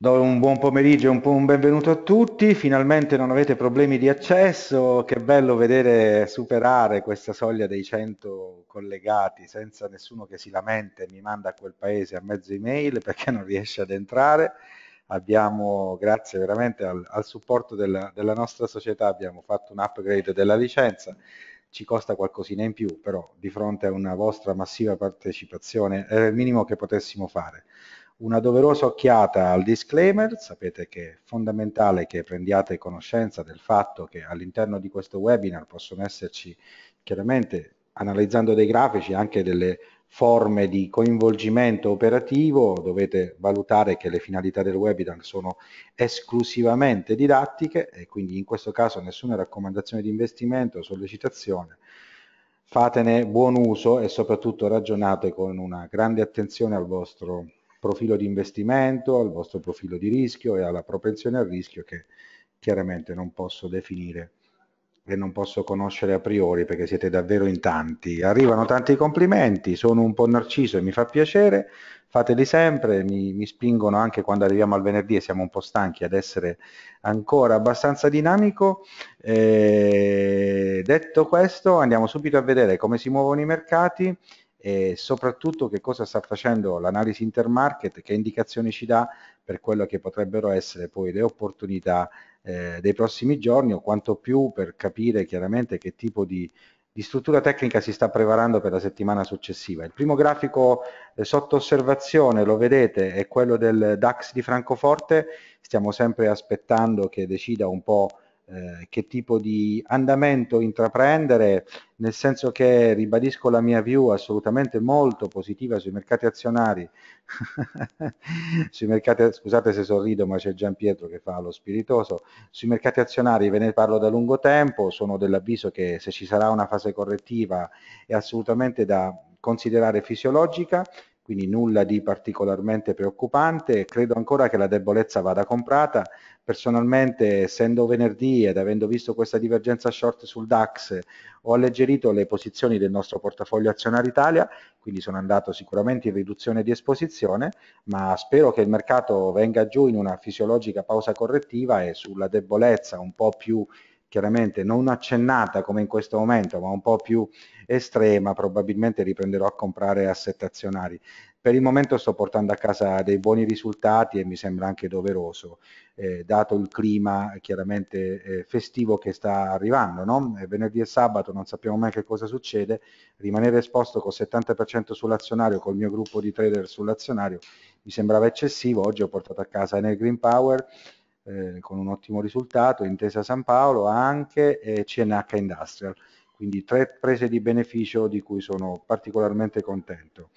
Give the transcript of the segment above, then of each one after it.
Do un buon pomeriggio e un, un benvenuto a tutti. Finalmente non avete problemi di accesso. Che bello vedere superare questa soglia dei 100 collegati senza nessuno che si lamente e mi manda a quel paese a mezzo email perché non riesce ad entrare. Abbiamo, grazie veramente al, al supporto della, della nostra società, abbiamo fatto un upgrade della licenza ci costa qualcosina in più, però di fronte a una vostra massiva partecipazione era il minimo che potessimo fare una doverosa occhiata al disclaimer, sapete che è fondamentale che prendiate conoscenza del fatto che all'interno di questo webinar possono esserci chiaramente analizzando dei grafici anche delle forme di coinvolgimento operativo, dovete valutare che le finalità del webinar sono esclusivamente didattiche e quindi in questo caso nessuna raccomandazione di investimento o sollecitazione. Fatene buon uso e soprattutto ragionate con una grande attenzione al vostro profilo di investimento, al vostro profilo di rischio e alla propensione al rischio che chiaramente non posso definire e non posso conoscere a priori perché siete davvero in tanti. Arrivano tanti complimenti, sono un po' narciso e mi fa piacere, fateli sempre, mi, mi spingono anche quando arriviamo al venerdì e siamo un po' stanchi ad essere ancora abbastanza dinamico. E eh, detto questo andiamo subito a vedere come si muovono i mercati e soprattutto che cosa sta facendo l'analisi intermarket, che indicazioni ci dà per quello che potrebbero essere poi le opportunità eh, dei prossimi giorni o quanto più per capire chiaramente che tipo di, di struttura tecnica si sta preparando per la settimana successiva. Il primo grafico eh, sotto osservazione, lo vedete, è quello del DAX di Francoforte, stiamo sempre aspettando che decida un po' Eh, che tipo di andamento intraprendere, nel senso che ribadisco la mia view assolutamente molto positiva sui mercati azionari, sui mercati, scusate se sorrido ma c'è Gian Pietro che fa lo spiritoso, sui mercati azionari ve ne parlo da lungo tempo, sono dell'avviso che se ci sarà una fase correttiva è assolutamente da considerare fisiologica, quindi nulla di particolarmente preoccupante. Credo ancora che la debolezza vada comprata. Personalmente, essendo venerdì ed avendo visto questa divergenza short sul DAX, ho alleggerito le posizioni del nostro portafoglio azionario Italia, quindi sono andato sicuramente in riduzione di esposizione, ma spero che il mercato venga giù in una fisiologica pausa correttiva e sulla debolezza un po' più chiaramente non accennata come in questo momento, ma un po' più estrema, probabilmente riprenderò a comprare asset azionari. Per il momento sto portando a casa dei buoni risultati e mi sembra anche doveroso, eh, dato il clima eh, chiaramente eh, festivo che sta arrivando. No? Venerdì e sabato non sappiamo mai che cosa succede, rimanere esposto col 70% sull'azionario, col mio gruppo di trader sull'azionario, mi sembrava eccessivo, oggi ho portato a casa Enel Green Power, eh, con un ottimo risultato, Intesa San Paolo, anche eh, CNH Industrial, quindi tre prese di beneficio di cui sono particolarmente contento.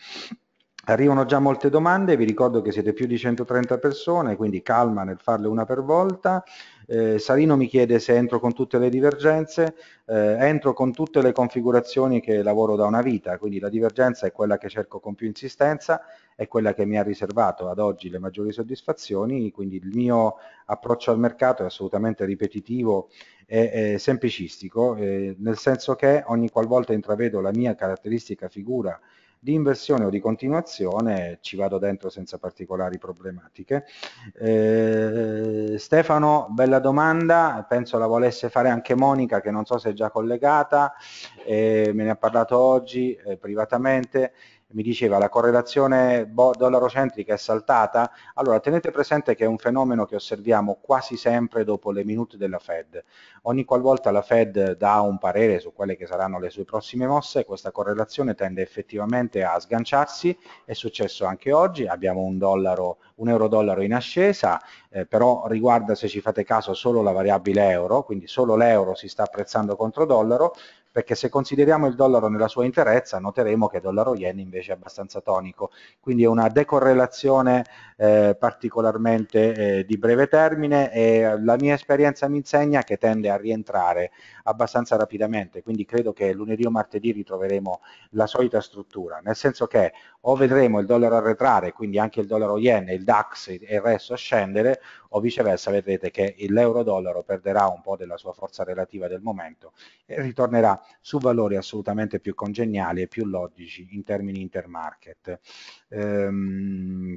Arrivano già molte domande, vi ricordo che siete più di 130 persone, quindi calma nel farle una per volta. Eh, Sarino mi chiede se entro con tutte le divergenze, eh, entro con tutte le configurazioni che lavoro da una vita, quindi la divergenza è quella che cerco con più insistenza, è quella che mi ha riservato ad oggi le maggiori soddisfazioni, quindi il mio approccio al mercato è assolutamente ripetitivo e, e semplicistico, eh, nel senso che ogni qualvolta intravedo la mia caratteristica figura di inversione o di continuazione ci vado dentro senza particolari problematiche. Eh, Stefano, bella domanda, penso la volesse fare anche Monica che non so se è già collegata, eh, me ne ha parlato oggi eh, privatamente mi diceva la correlazione dollaro-centrica è saltata, allora tenete presente che è un fenomeno che osserviamo quasi sempre dopo le minute della Fed. Ogni qualvolta la Fed dà un parere su quelle che saranno le sue prossime mosse, questa correlazione tende effettivamente a sganciarsi, è successo anche oggi, abbiamo un, dollaro, un euro-dollaro in ascesa, eh, però riguarda se ci fate caso solo la variabile euro, quindi solo l'euro si sta apprezzando contro dollaro, perché se consideriamo il dollaro nella sua interezza noteremo che dollaro yen invece è abbastanza tonico, quindi è una decorrelazione eh, particolarmente eh, di breve termine e la mia esperienza mi insegna che tende a rientrare abbastanza rapidamente, quindi credo che lunedì o martedì ritroveremo la solita struttura, nel senso che o vedremo il dollaro arretrare, quindi anche il dollaro yen, il DAX e il resto scendere, o viceversa vedrete che l'euro dollaro perderà un po' della sua forza relativa del momento e ritornerà su valori assolutamente più congeniali e più logici in termini intermarket. Ehm,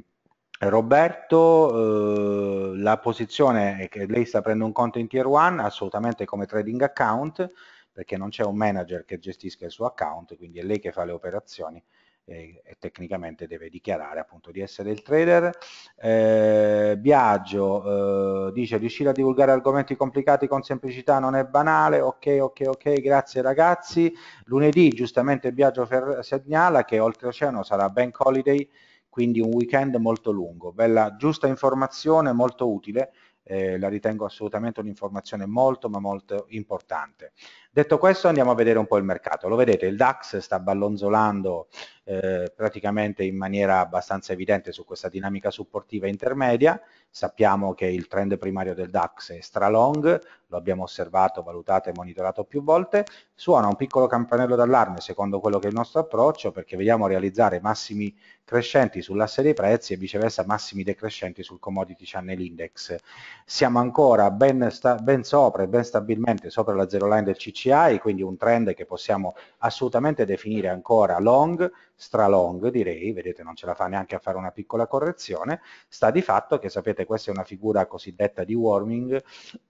Roberto, eh, la posizione è che lei sta prendendo un conto in tier 1 assolutamente come trading account perché non c'è un manager che gestisca il suo account, quindi è lei che fa le operazioni e, e tecnicamente deve dichiarare appunto di essere il trader. Eh, Biagio eh, dice riuscire a divulgare argomenti complicati con semplicità non è banale, ok ok ok, grazie ragazzi. Lunedì giustamente Biagio segnala che oltreoceano sarà Bank Holiday quindi un weekend molto lungo. Bella giusta informazione, molto utile, eh, la ritengo assolutamente un'informazione molto ma molto importante. Detto questo andiamo a vedere un po' il mercato. Lo vedete, il DAX sta ballonzolando eh, praticamente in maniera abbastanza evidente su questa dinamica supportiva intermedia. Sappiamo che il trend primario del DAX è stralong, lo abbiamo osservato, valutato e monitorato più volte. Suona un piccolo campanello d'allarme secondo quello che è il nostro approccio perché vediamo realizzare massimi crescenti sull'asse dei prezzi e viceversa massimi decrescenti sul commodity channel index. Siamo ancora ben, ben sopra e ben stabilmente sopra la zero line del CC MSCI, quindi un trend che possiamo assolutamente definire ancora long, stralong direi, vedete non ce la fa neanche a fare una piccola correzione, sta di fatto che sapete questa è una figura cosiddetta di warming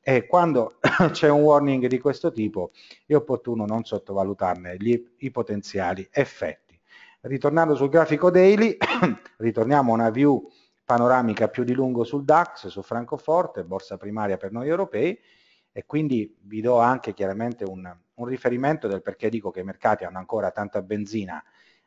e quando c'è un warning di questo tipo è opportuno non sottovalutarne gli, i potenziali effetti. Ritornando sul grafico daily, ritorniamo a una view panoramica più di lungo sul DAX, su Francoforte, borsa primaria per noi europei, e quindi vi do anche chiaramente un, un riferimento del perché dico che i mercati hanno ancora tanta benzina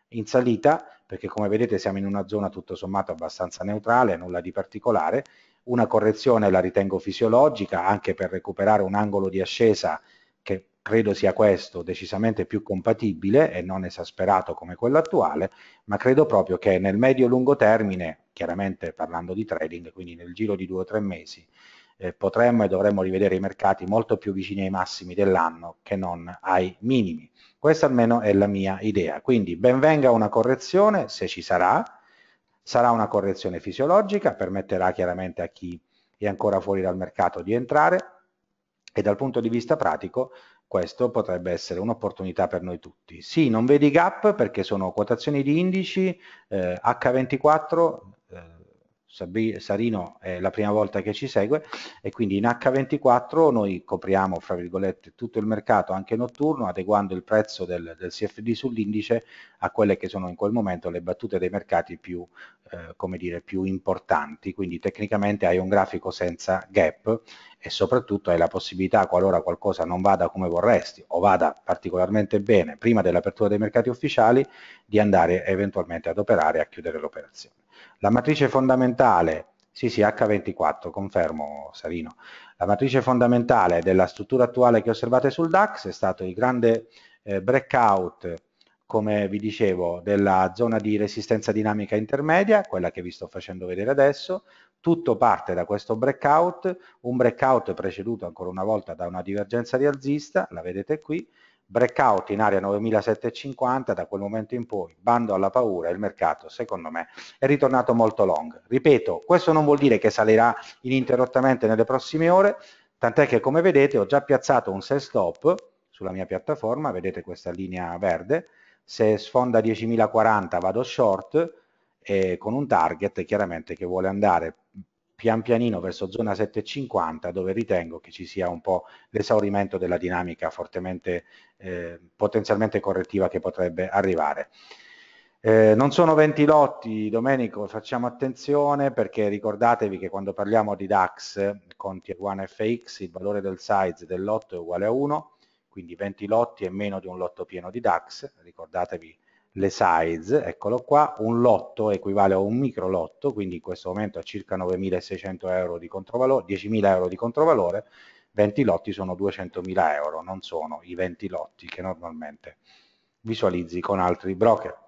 in salita, perché come vedete siamo in una zona tutto sommato abbastanza neutrale, nulla di particolare, una correzione la ritengo fisiologica anche per recuperare un angolo di ascesa che credo sia questo decisamente più compatibile e non esasperato come quello attuale, ma credo proprio che nel medio-lungo termine, chiaramente parlando di trading, quindi nel giro di due o tre mesi, eh, potremmo e dovremmo rivedere i mercati molto più vicini ai massimi dell'anno che non ai minimi. Questa almeno è la mia idea. Quindi benvenga una correzione se ci sarà, sarà una correzione fisiologica, permetterà chiaramente a chi è ancora fuori dal mercato di entrare e dal punto di vista pratico questo potrebbe essere un'opportunità per noi tutti. Sì, non vedi gap perché sono quotazioni di indici, eh, H24 Sarino è la prima volta che ci segue e quindi in H24 noi copriamo fra virgolette tutto il mercato anche notturno adeguando il prezzo del, del CFD sull'indice a quelle che sono in quel momento le battute dei mercati più, eh, come dire, più importanti, quindi tecnicamente hai un grafico senza gap e soprattutto hai la possibilità qualora qualcosa non vada come vorresti o vada particolarmente bene prima dell'apertura dei mercati ufficiali di andare eventualmente ad operare a chiudere l'operazione. La matrice fondamentale, sì sì H24, confermo Savino, la matrice fondamentale della struttura attuale che osservate sul DAX è stato il grande eh, breakout, come vi dicevo, della zona di resistenza dinamica intermedia, quella che vi sto facendo vedere adesso, tutto parte da questo breakout, un breakout preceduto ancora una volta da una divergenza rialzista, la vedete qui, breakout in area 9750, da quel momento in poi bando alla paura, il mercato secondo me è ritornato molto long. Ripeto, questo non vuol dire che salirà ininterrottamente nelle prossime ore, tant'è che come vedete ho già piazzato un sell stop sulla mia piattaforma, vedete questa linea verde, se sfonda 10.040 vado short, eh, con un target chiaramente che vuole andare pian pianino verso zona 750 dove ritengo che ci sia un po' l'esaurimento della dinamica fortemente eh, potenzialmente correttiva che potrebbe arrivare. Eh, non sono 20 lotti, Domenico, facciamo attenzione perché ricordatevi che quando parliamo di DAX con Tier 1 FX il valore del size del lotto è uguale a 1, quindi 20 lotti è meno di un lotto pieno di DAX, ricordatevi le size, eccolo qua, un lotto equivale a un micro lotto, quindi in questo momento a circa 9.600 euro di controvalore, 10.000 euro di controvalore, 20 lotti sono 200.000 euro, non sono i 20 lotti che normalmente visualizzi con altri broker.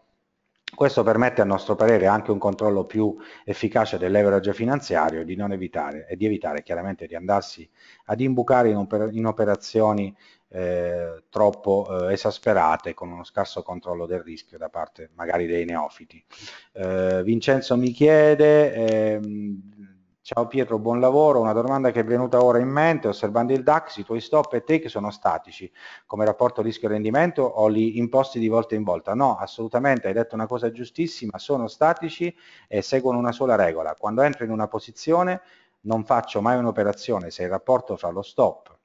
Questo permette a nostro parere anche un controllo più efficace del leverage finanziario di evitare, e di evitare chiaramente di andarsi ad imbucare in, oper in operazioni eh, troppo eh, esasperate con uno scarso controllo del rischio da parte magari dei neofiti. Eh, Vincenzo mi chiede ehm, Ciao Pietro, buon lavoro. Una domanda che è venuta ora in mente, osservando il DAX, i tuoi stop e take sono statici come rapporto rischio-rendimento o li imposti di volta in volta? No, assolutamente, hai detto una cosa giustissima, sono statici e seguono una sola regola. Quando entro in una posizione non faccio mai un'operazione se il rapporto fra lo stop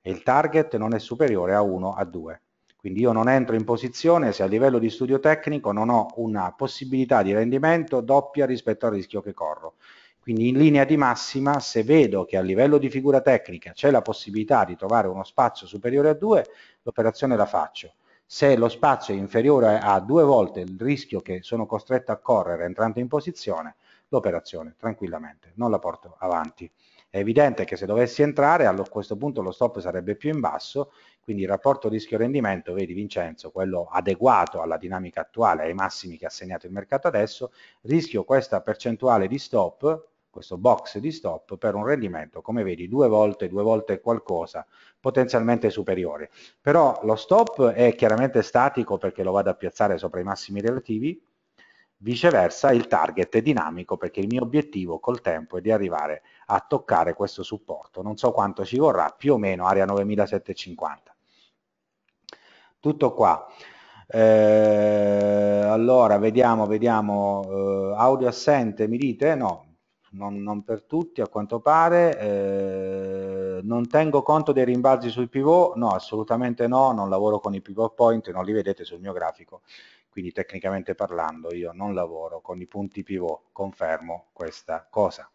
e il target non è superiore a 1 a 2. Quindi io non entro in posizione se a livello di studio tecnico non ho una possibilità di rendimento doppia rispetto al rischio che corro. Quindi in linea di massima, se vedo che a livello di figura tecnica c'è la possibilità di trovare uno spazio superiore a 2, l'operazione la faccio. Se lo spazio è inferiore a due volte il rischio che sono costretto a correre entrando in posizione, l'operazione tranquillamente non la porto avanti. È evidente che se dovessi entrare a questo punto lo stop sarebbe più in basso, quindi il rapporto rischio-rendimento, vedi Vincenzo, quello adeguato alla dinamica attuale, ai massimi che ha segnato il mercato adesso, rischio questa percentuale di stop questo box di stop per un rendimento come vedi due volte due volte qualcosa potenzialmente superiore però lo stop è chiaramente statico perché lo vado a piazzare sopra i massimi relativi viceversa il target è dinamico perché il mio obiettivo col tempo è di arrivare a toccare questo supporto non so quanto ci vorrà più o meno area 9750 tutto qua eh, allora vediamo vediamo eh, audio assente mi dite no non, non per tutti a quanto pare, eh, non tengo conto dei rimbalzi sul pivot, no assolutamente no, non lavoro con i pivot point, non li vedete sul mio grafico, quindi tecnicamente parlando io non lavoro con i punti pivot, confermo questa cosa.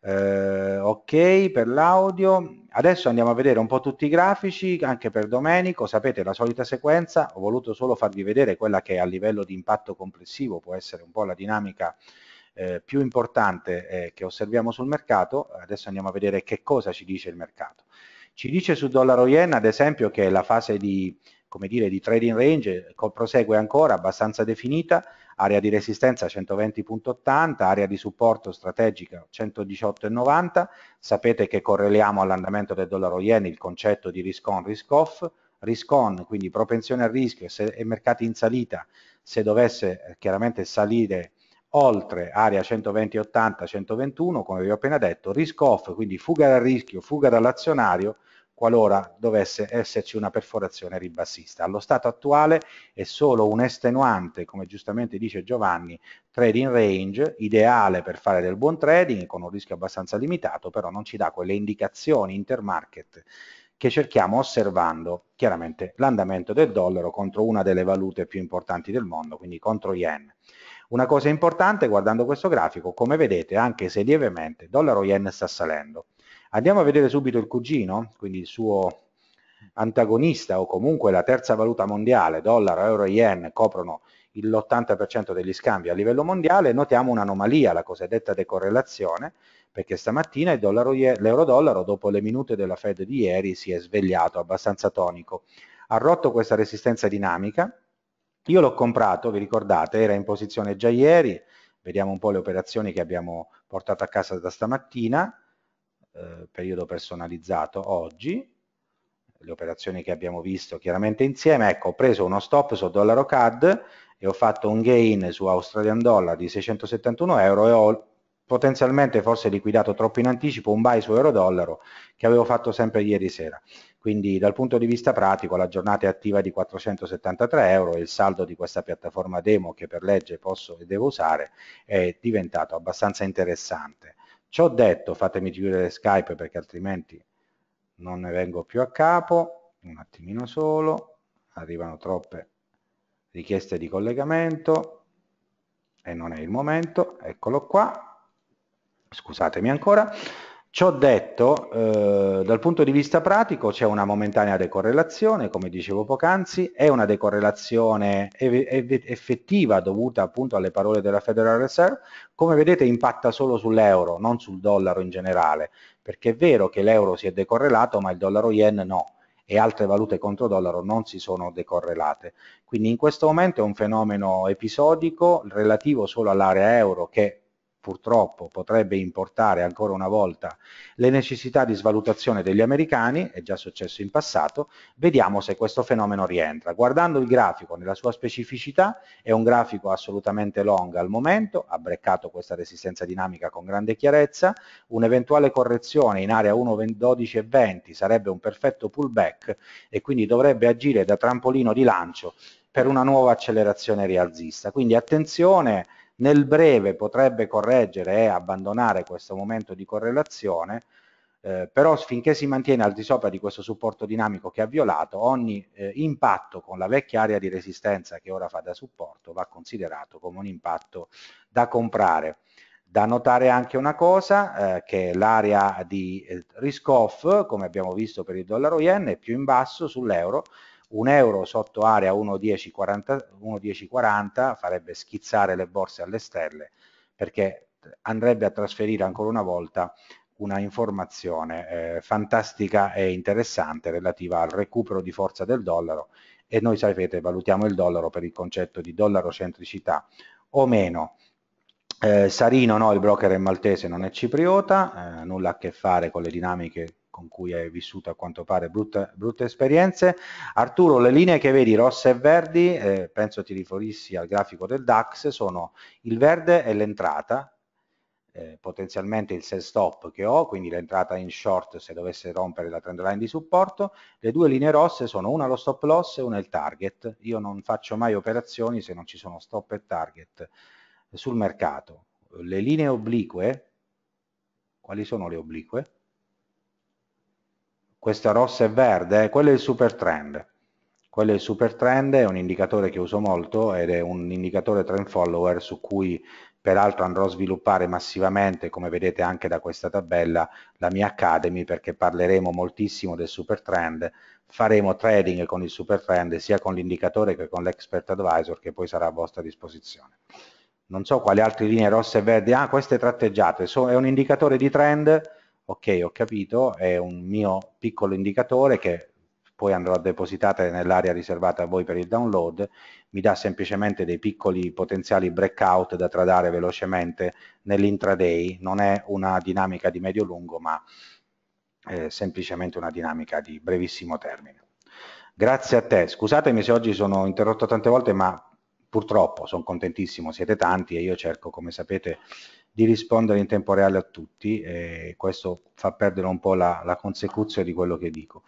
Eh, ok per l'audio, adesso andiamo a vedere un po' tutti i grafici, anche per Domenico, sapete la solita sequenza, ho voluto solo farvi vedere quella che a livello di impatto complessivo può essere un po' la dinamica eh, più importante eh, che osserviamo sul mercato, adesso andiamo a vedere che cosa ci dice il mercato. Ci dice su dollaro yen ad esempio che la fase di, dire, di trading range prosegue ancora abbastanza definita, area di resistenza 120.80, area di supporto strategica 118.90, sapete che correliamo all'andamento del dollaro yen il concetto di risk on, risk off, risk on, quindi propensione al rischio e mercati in salita, se dovesse eh, chiaramente salire oltre area 120-80-121, come vi ho appena detto, risk off, quindi fuga dal rischio, fuga dall'azionario, qualora dovesse esserci una perforazione ribassista. Allo stato attuale è solo un estenuante, come giustamente dice Giovanni, trading range, ideale per fare del buon trading, con un rischio abbastanza limitato, però non ci dà quelle indicazioni intermarket che cerchiamo osservando chiaramente l'andamento del dollaro contro una delle valute più importanti del mondo, quindi contro yen. Una cosa importante guardando questo grafico, come vedete, anche se lievemente, dollaro yen sta salendo. Andiamo a vedere subito il cugino, quindi il suo antagonista o comunque la terza valuta mondiale, dollaro, euro e yen, coprono l'80% degli scambi a livello mondiale, notiamo un'anomalia, la cosiddetta decorrelazione, perché stamattina l'euro-dollaro dopo le minute della Fed di ieri si è svegliato abbastanza tonico. Ha rotto questa resistenza dinamica, io l'ho comprato, vi ricordate, era in posizione già ieri, vediamo un po' le operazioni che abbiamo portato a casa da stamattina, eh, periodo personalizzato oggi, le operazioni che abbiamo visto chiaramente insieme, ecco ho preso uno stop su dollaro CAD e ho fatto un gain su Australian Dollar di 671 euro e ho potenzialmente forse liquidato troppo in anticipo un buy su euro dollaro che avevo fatto sempre ieri sera. Quindi dal punto di vista pratico la giornata è attiva di 473 euro e il saldo di questa piattaforma demo che per legge posso e devo usare è diventato abbastanza interessante. Ciò detto, fatemi chiudere Skype perché altrimenti non ne vengo più a capo, un attimino solo, arrivano troppe richieste di collegamento e non è il momento, eccolo qua, scusatemi ancora. Ciò detto, eh, dal punto di vista pratico c'è una momentanea decorrelazione, come dicevo poc'anzi, è una decorrelazione effettiva dovuta appunto alle parole della Federal Reserve, come vedete impatta solo sull'euro, non sul dollaro in generale, perché è vero che l'euro si è decorrelato ma il dollaro yen no e altre valute contro dollaro non si sono decorrelate. Quindi in questo momento è un fenomeno episodico relativo solo all'area euro che purtroppo potrebbe importare ancora una volta le necessità di svalutazione degli americani, è già successo in passato, vediamo se questo fenomeno rientra. Guardando il grafico nella sua specificità, è un grafico assolutamente long al momento, ha breccato questa resistenza dinamica con grande chiarezza, un'eventuale correzione in area 1,12 e 20 sarebbe un perfetto pullback e quindi dovrebbe agire da trampolino di lancio per una nuova accelerazione rialzista. Quindi attenzione nel breve potrebbe correggere e abbandonare questo momento di correlazione, eh, però finché si mantiene al di sopra di questo supporto dinamico che ha violato, ogni eh, impatto con la vecchia area di resistenza che ora fa da supporto va considerato come un impatto da comprare. Da notare anche una cosa, eh, che l'area di eh, risk off, come abbiamo visto per il dollaro yen, è più in basso sull'euro, un euro sotto area 1,1040 farebbe schizzare le borse alle stelle perché andrebbe a trasferire ancora una volta una informazione eh, fantastica e interessante relativa al recupero di forza del dollaro e noi sapete valutiamo il dollaro per il concetto di dollaro centricità o meno. Eh, Sarino no, il broker è maltese, non è cipriota, eh, nulla a che fare con le dinamiche con cui hai vissuto a quanto pare brutte, brutte esperienze. Arturo, le linee che vedi rosse e verdi, eh, penso ti riferissi al grafico del DAX, sono il verde è l'entrata, eh, potenzialmente il sell stop che ho, quindi l'entrata in short se dovesse rompere la trend line di supporto, le due linee rosse sono una lo stop loss e una il target. Io non faccio mai operazioni se non ci sono stop e target sul mercato. Le linee oblique, quali sono le oblique? questa rossa e verde, eh, quello è il super trend. Quello è il super trend, è un indicatore che uso molto ed è un indicatore trend follower su cui peraltro andrò a sviluppare massivamente, come vedete anche da questa tabella, la mia Academy perché parleremo moltissimo del super trend, faremo trading con il super trend sia con l'indicatore che con l'expert advisor che poi sarà a vostra disposizione. Non so quali altre linee rosse e verdi, ah queste tratteggiate, so, è un indicatore di trend ok ho capito, è un mio piccolo indicatore che poi andrò a depositare nell'area riservata a voi per il download, mi dà semplicemente dei piccoli potenziali breakout da tradare velocemente nell'intraday, non è una dinamica di medio-lungo ma eh, semplicemente una dinamica di brevissimo termine. Grazie a te, scusatemi se oggi sono interrotto tante volte ma purtroppo sono contentissimo, siete tanti e io cerco come sapete di rispondere in tempo reale a tutti e questo fa perdere un po' la, la consecuzione di quello che dico.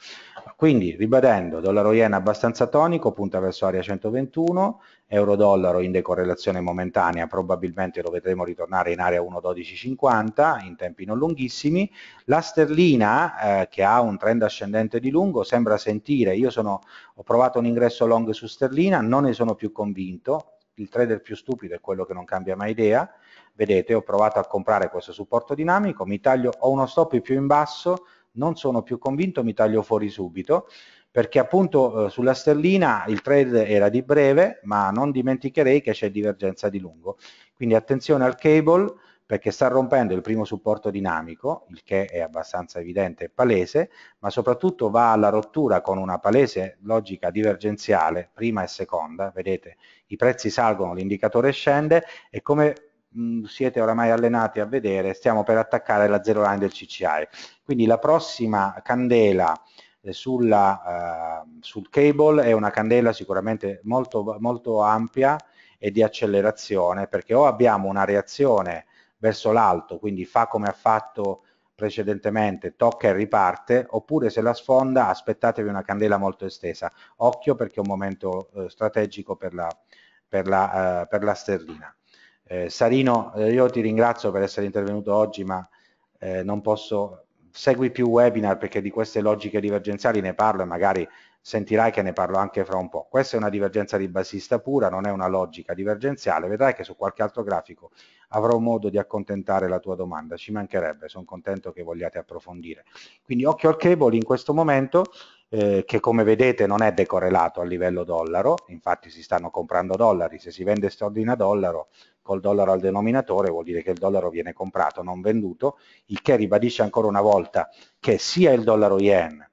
Quindi ribadendo, dollaro yen abbastanza tonico, punta verso area 121, euro dollaro in decorrelazione momentanea, probabilmente lo vedremo ritornare in area 1.1250 in tempi non lunghissimi, la sterlina eh, che ha un trend ascendente di lungo sembra sentire, io sono, ho provato un ingresso long su sterlina, non ne sono più convinto, il trader più stupido è quello che non cambia mai idea, vedete ho provato a comprare questo supporto dinamico, mi taglio, ho uno stop più in basso, non sono più convinto, mi taglio fuori subito, perché appunto eh, sulla sterlina il trade era di breve, ma non dimenticherei che c'è divergenza di lungo. Quindi attenzione al cable, perché sta rompendo il primo supporto dinamico, il che è abbastanza evidente e palese, ma soprattutto va alla rottura con una palese logica divergenziale, prima e seconda, vedete, i prezzi salgono, l'indicatore scende e come Mm, siete oramai allenati a vedere, stiamo per attaccare la zero line del CCI. Quindi la prossima candela eh, sulla, uh, sul cable è una candela sicuramente molto, molto ampia e di accelerazione perché o abbiamo una reazione verso l'alto, quindi fa come ha fatto precedentemente, tocca e riparte, oppure se la sfonda aspettatevi una candela molto estesa. Occhio perché è un momento eh, strategico per la, per la, eh, per la sterlina. Eh, Sarino, eh, io ti ringrazio per essere intervenuto oggi, ma eh, non posso... Segui più webinar perché di queste logiche divergenziali ne parlo e magari sentirai che ne parlo anche fra un po'. Questa è una divergenza di basista pura, non è una logica divergenziale, vedrai che su qualche altro grafico avrò modo di accontentare la tua domanda, ci mancherebbe, sono contento che vogliate approfondire. Quindi occhio al cable in questo momento, eh, che come vedete non è decorrelato a livello dollaro, infatti si stanno comprando dollari, se si vende stordina dollaro col dollaro al denominatore vuol dire che il dollaro viene comprato, non venduto, il che ribadisce ancora una volta che sia il dollaro yen,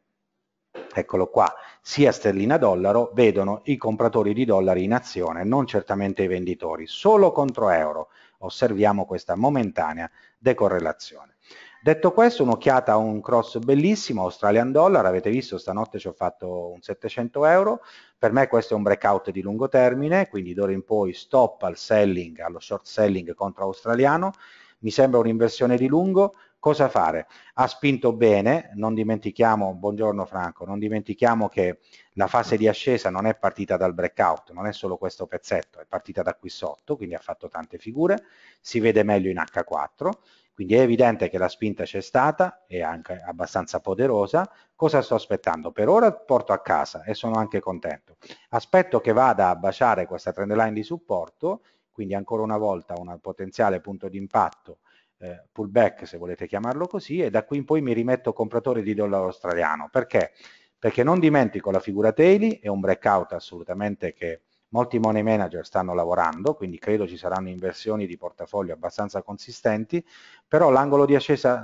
eccolo qua, sia sterlina dollaro vedono i compratori di dollari in azione, non certamente i venditori, solo contro euro osserviamo questa momentanea decorrelazione. Detto questo, un'occhiata a un cross bellissimo, Australian Dollar, avete visto stanotte ci ho fatto un 700 euro, per me questo è un breakout di lungo termine, quindi d'ora in poi stop al selling, allo short selling contro australiano, mi sembra un'inversione di lungo, cosa fare? Ha spinto bene, non dimentichiamo, buongiorno Franco, non dimentichiamo che la fase di ascesa non è partita dal breakout, non è solo questo pezzetto, è partita da qui sotto, quindi ha fatto tante figure, si vede meglio in H4, quindi è evidente che la spinta c'è stata e anche abbastanza poderosa. Cosa sto aspettando? Per ora porto a casa e sono anche contento. Aspetto che vada a baciare questa trend line di supporto, quindi ancora una volta un potenziale punto di impatto eh, pullback se volete chiamarlo così e da qui in poi mi rimetto compratore di dollaro australiano perché? perché non dimentico la figura Taily è un breakout assolutamente che molti money manager stanno lavorando, quindi credo ci saranno inversioni di portafoglio abbastanza consistenti, però l'angolo di,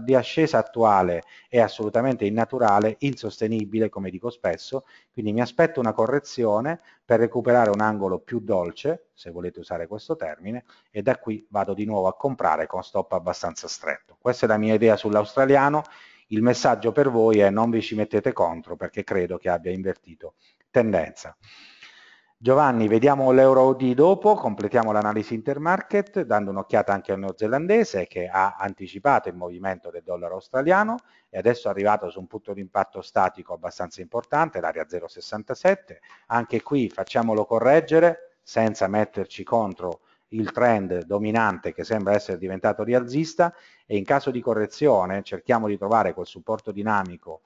di ascesa, attuale è assolutamente innaturale, insostenibile come dico spesso, quindi mi aspetto una correzione per recuperare un angolo più dolce, se volete usare questo termine, e da qui vado di nuovo a comprare con stop abbastanza stretto. Questa è la mia idea sull'australiano, il messaggio per voi è non vi ci mettete contro perché credo che abbia invertito tendenza. Giovanni, vediamo l'euro di dopo, completiamo l'analisi intermarket dando un'occhiata anche al neozelandese che ha anticipato il movimento del dollaro australiano e adesso è arrivato su un punto di impatto statico abbastanza importante, l'area 0,67. Anche qui facciamolo correggere senza metterci contro il trend dominante che sembra essere diventato rialzista e in caso di correzione cerchiamo di trovare quel supporto dinamico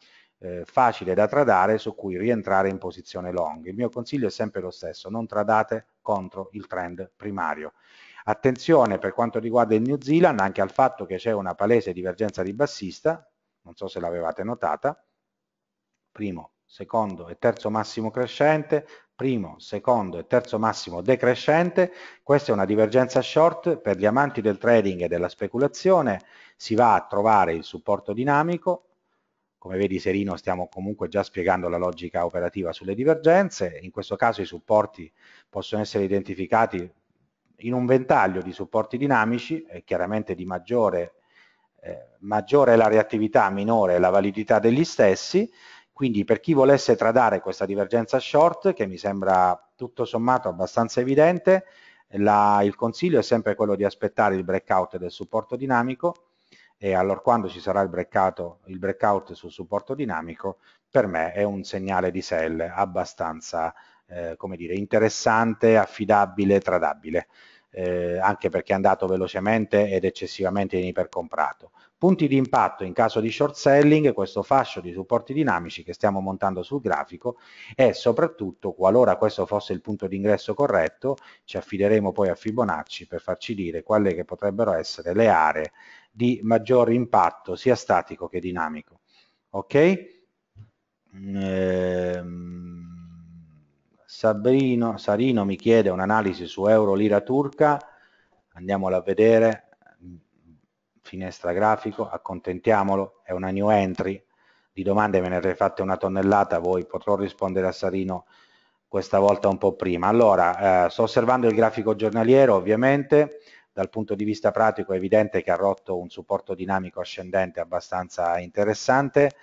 eh, facile da tradare su cui rientrare in posizione long. Il mio consiglio è sempre lo stesso, non tradate contro il trend primario. Attenzione per quanto riguarda il New Zealand anche al fatto che c'è una palese divergenza di bassista, non so se l'avevate notata, primo, secondo e terzo massimo crescente, primo, secondo e terzo massimo decrescente, questa è una divergenza short, per gli amanti del trading e della speculazione si va a trovare il supporto dinamico, come vedi Serino stiamo comunque già spiegando la logica operativa sulle divergenze, in questo caso i supporti possono essere identificati in un ventaglio di supporti dinamici, e chiaramente di maggiore, eh, maggiore la reattività, minore la validità degli stessi, quindi per chi volesse tradare questa divergenza short, che mi sembra tutto sommato abbastanza evidente, la, il consiglio è sempre quello di aspettare il breakout del supporto dinamico e allora quando ci sarà il breakout, il breakout sul supporto dinamico, per me è un segnale di sell abbastanza eh, come dire, interessante, affidabile, tradabile, eh, anche perché è andato velocemente ed eccessivamente in ipercomprato. Punti di impatto in caso di short selling, questo fascio di supporti dinamici che stiamo montando sul grafico e soprattutto qualora questo fosse il punto di ingresso corretto ci affideremo poi a Fibonacci per farci dire quali potrebbero essere le aree di maggior impatto sia statico che dinamico. Ok? Ehm... Sabrino, Sarino mi chiede un'analisi su euro lira turca, andiamola a vedere, finestra grafico, accontentiamolo, è una new entry, di domande me ne avrei fatte una tonnellata, voi potrò rispondere a Sarino questa volta un po' prima. Allora, eh, sto osservando il grafico giornaliero ovviamente, dal punto di vista pratico è evidente che ha rotto un supporto dinamico ascendente abbastanza interessante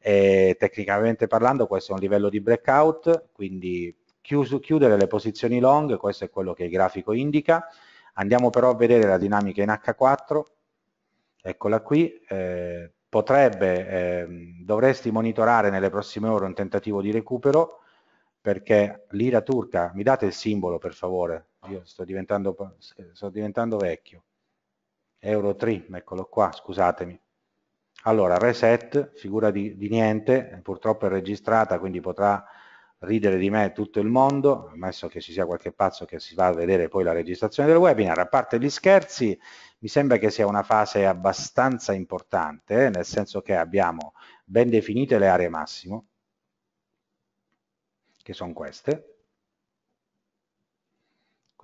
e tecnicamente parlando questo è un livello di breakout quindi chiuso, chiudere le posizioni long questo è quello che il grafico indica andiamo però a vedere la dinamica in H4 eccola qui eh, potrebbe eh, dovresti monitorare nelle prossime ore un tentativo di recupero perché l'ira turca mi date il simbolo per favore io sto diventando, eh, sto diventando vecchio. Euro 3, eccolo qua, scusatemi. Allora, reset, figura di, di, niente, purtroppo è registrata, quindi potrà ridere di me tutto il mondo, ammesso che ci sia qualche pazzo che si va a vedere poi la registrazione del webinar. A parte gli scherzi, mi sembra che sia una fase abbastanza importante, eh, nel senso che abbiamo ben definite le aree massimo, che sono queste,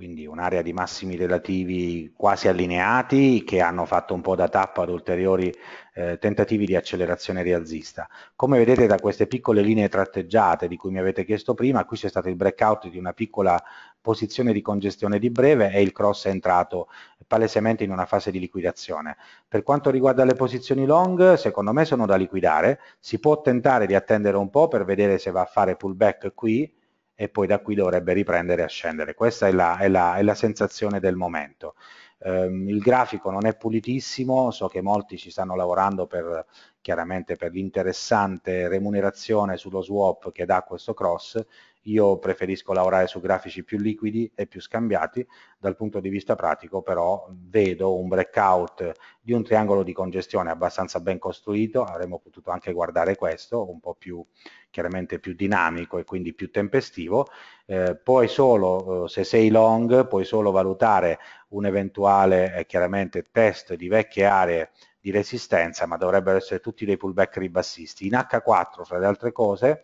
quindi un'area di massimi relativi quasi allineati che hanno fatto un po' da tappa ad ulteriori eh, tentativi di accelerazione rialzista. Come vedete da queste piccole linee tratteggiate di cui mi avete chiesto prima, qui c'è stato il breakout di una piccola posizione di congestione di breve e il cross è entrato palesemente in una fase di liquidazione. Per quanto riguarda le posizioni long, secondo me sono da liquidare, si può tentare di attendere un po' per vedere se va a fare pullback qui, e poi da qui dovrebbe riprendere a scendere. Questa è la, è la, è la sensazione del momento. Um, il grafico non è pulitissimo, so che molti ci stanno lavorando per, chiaramente per l'interessante remunerazione sullo swap che dà questo cross, io preferisco lavorare su grafici più liquidi e più scambiati, dal punto di vista pratico però vedo un breakout di un triangolo di congestione abbastanza ben costruito, avremmo potuto anche guardare questo, un po' più chiaramente più dinamico e quindi più tempestivo, eh, puoi solo, eh, se sei long, puoi solo valutare un eventuale eh, chiaramente test di vecchie aree di resistenza, ma dovrebbero essere tutti dei pullback ribassisti. In H4, fra le altre cose,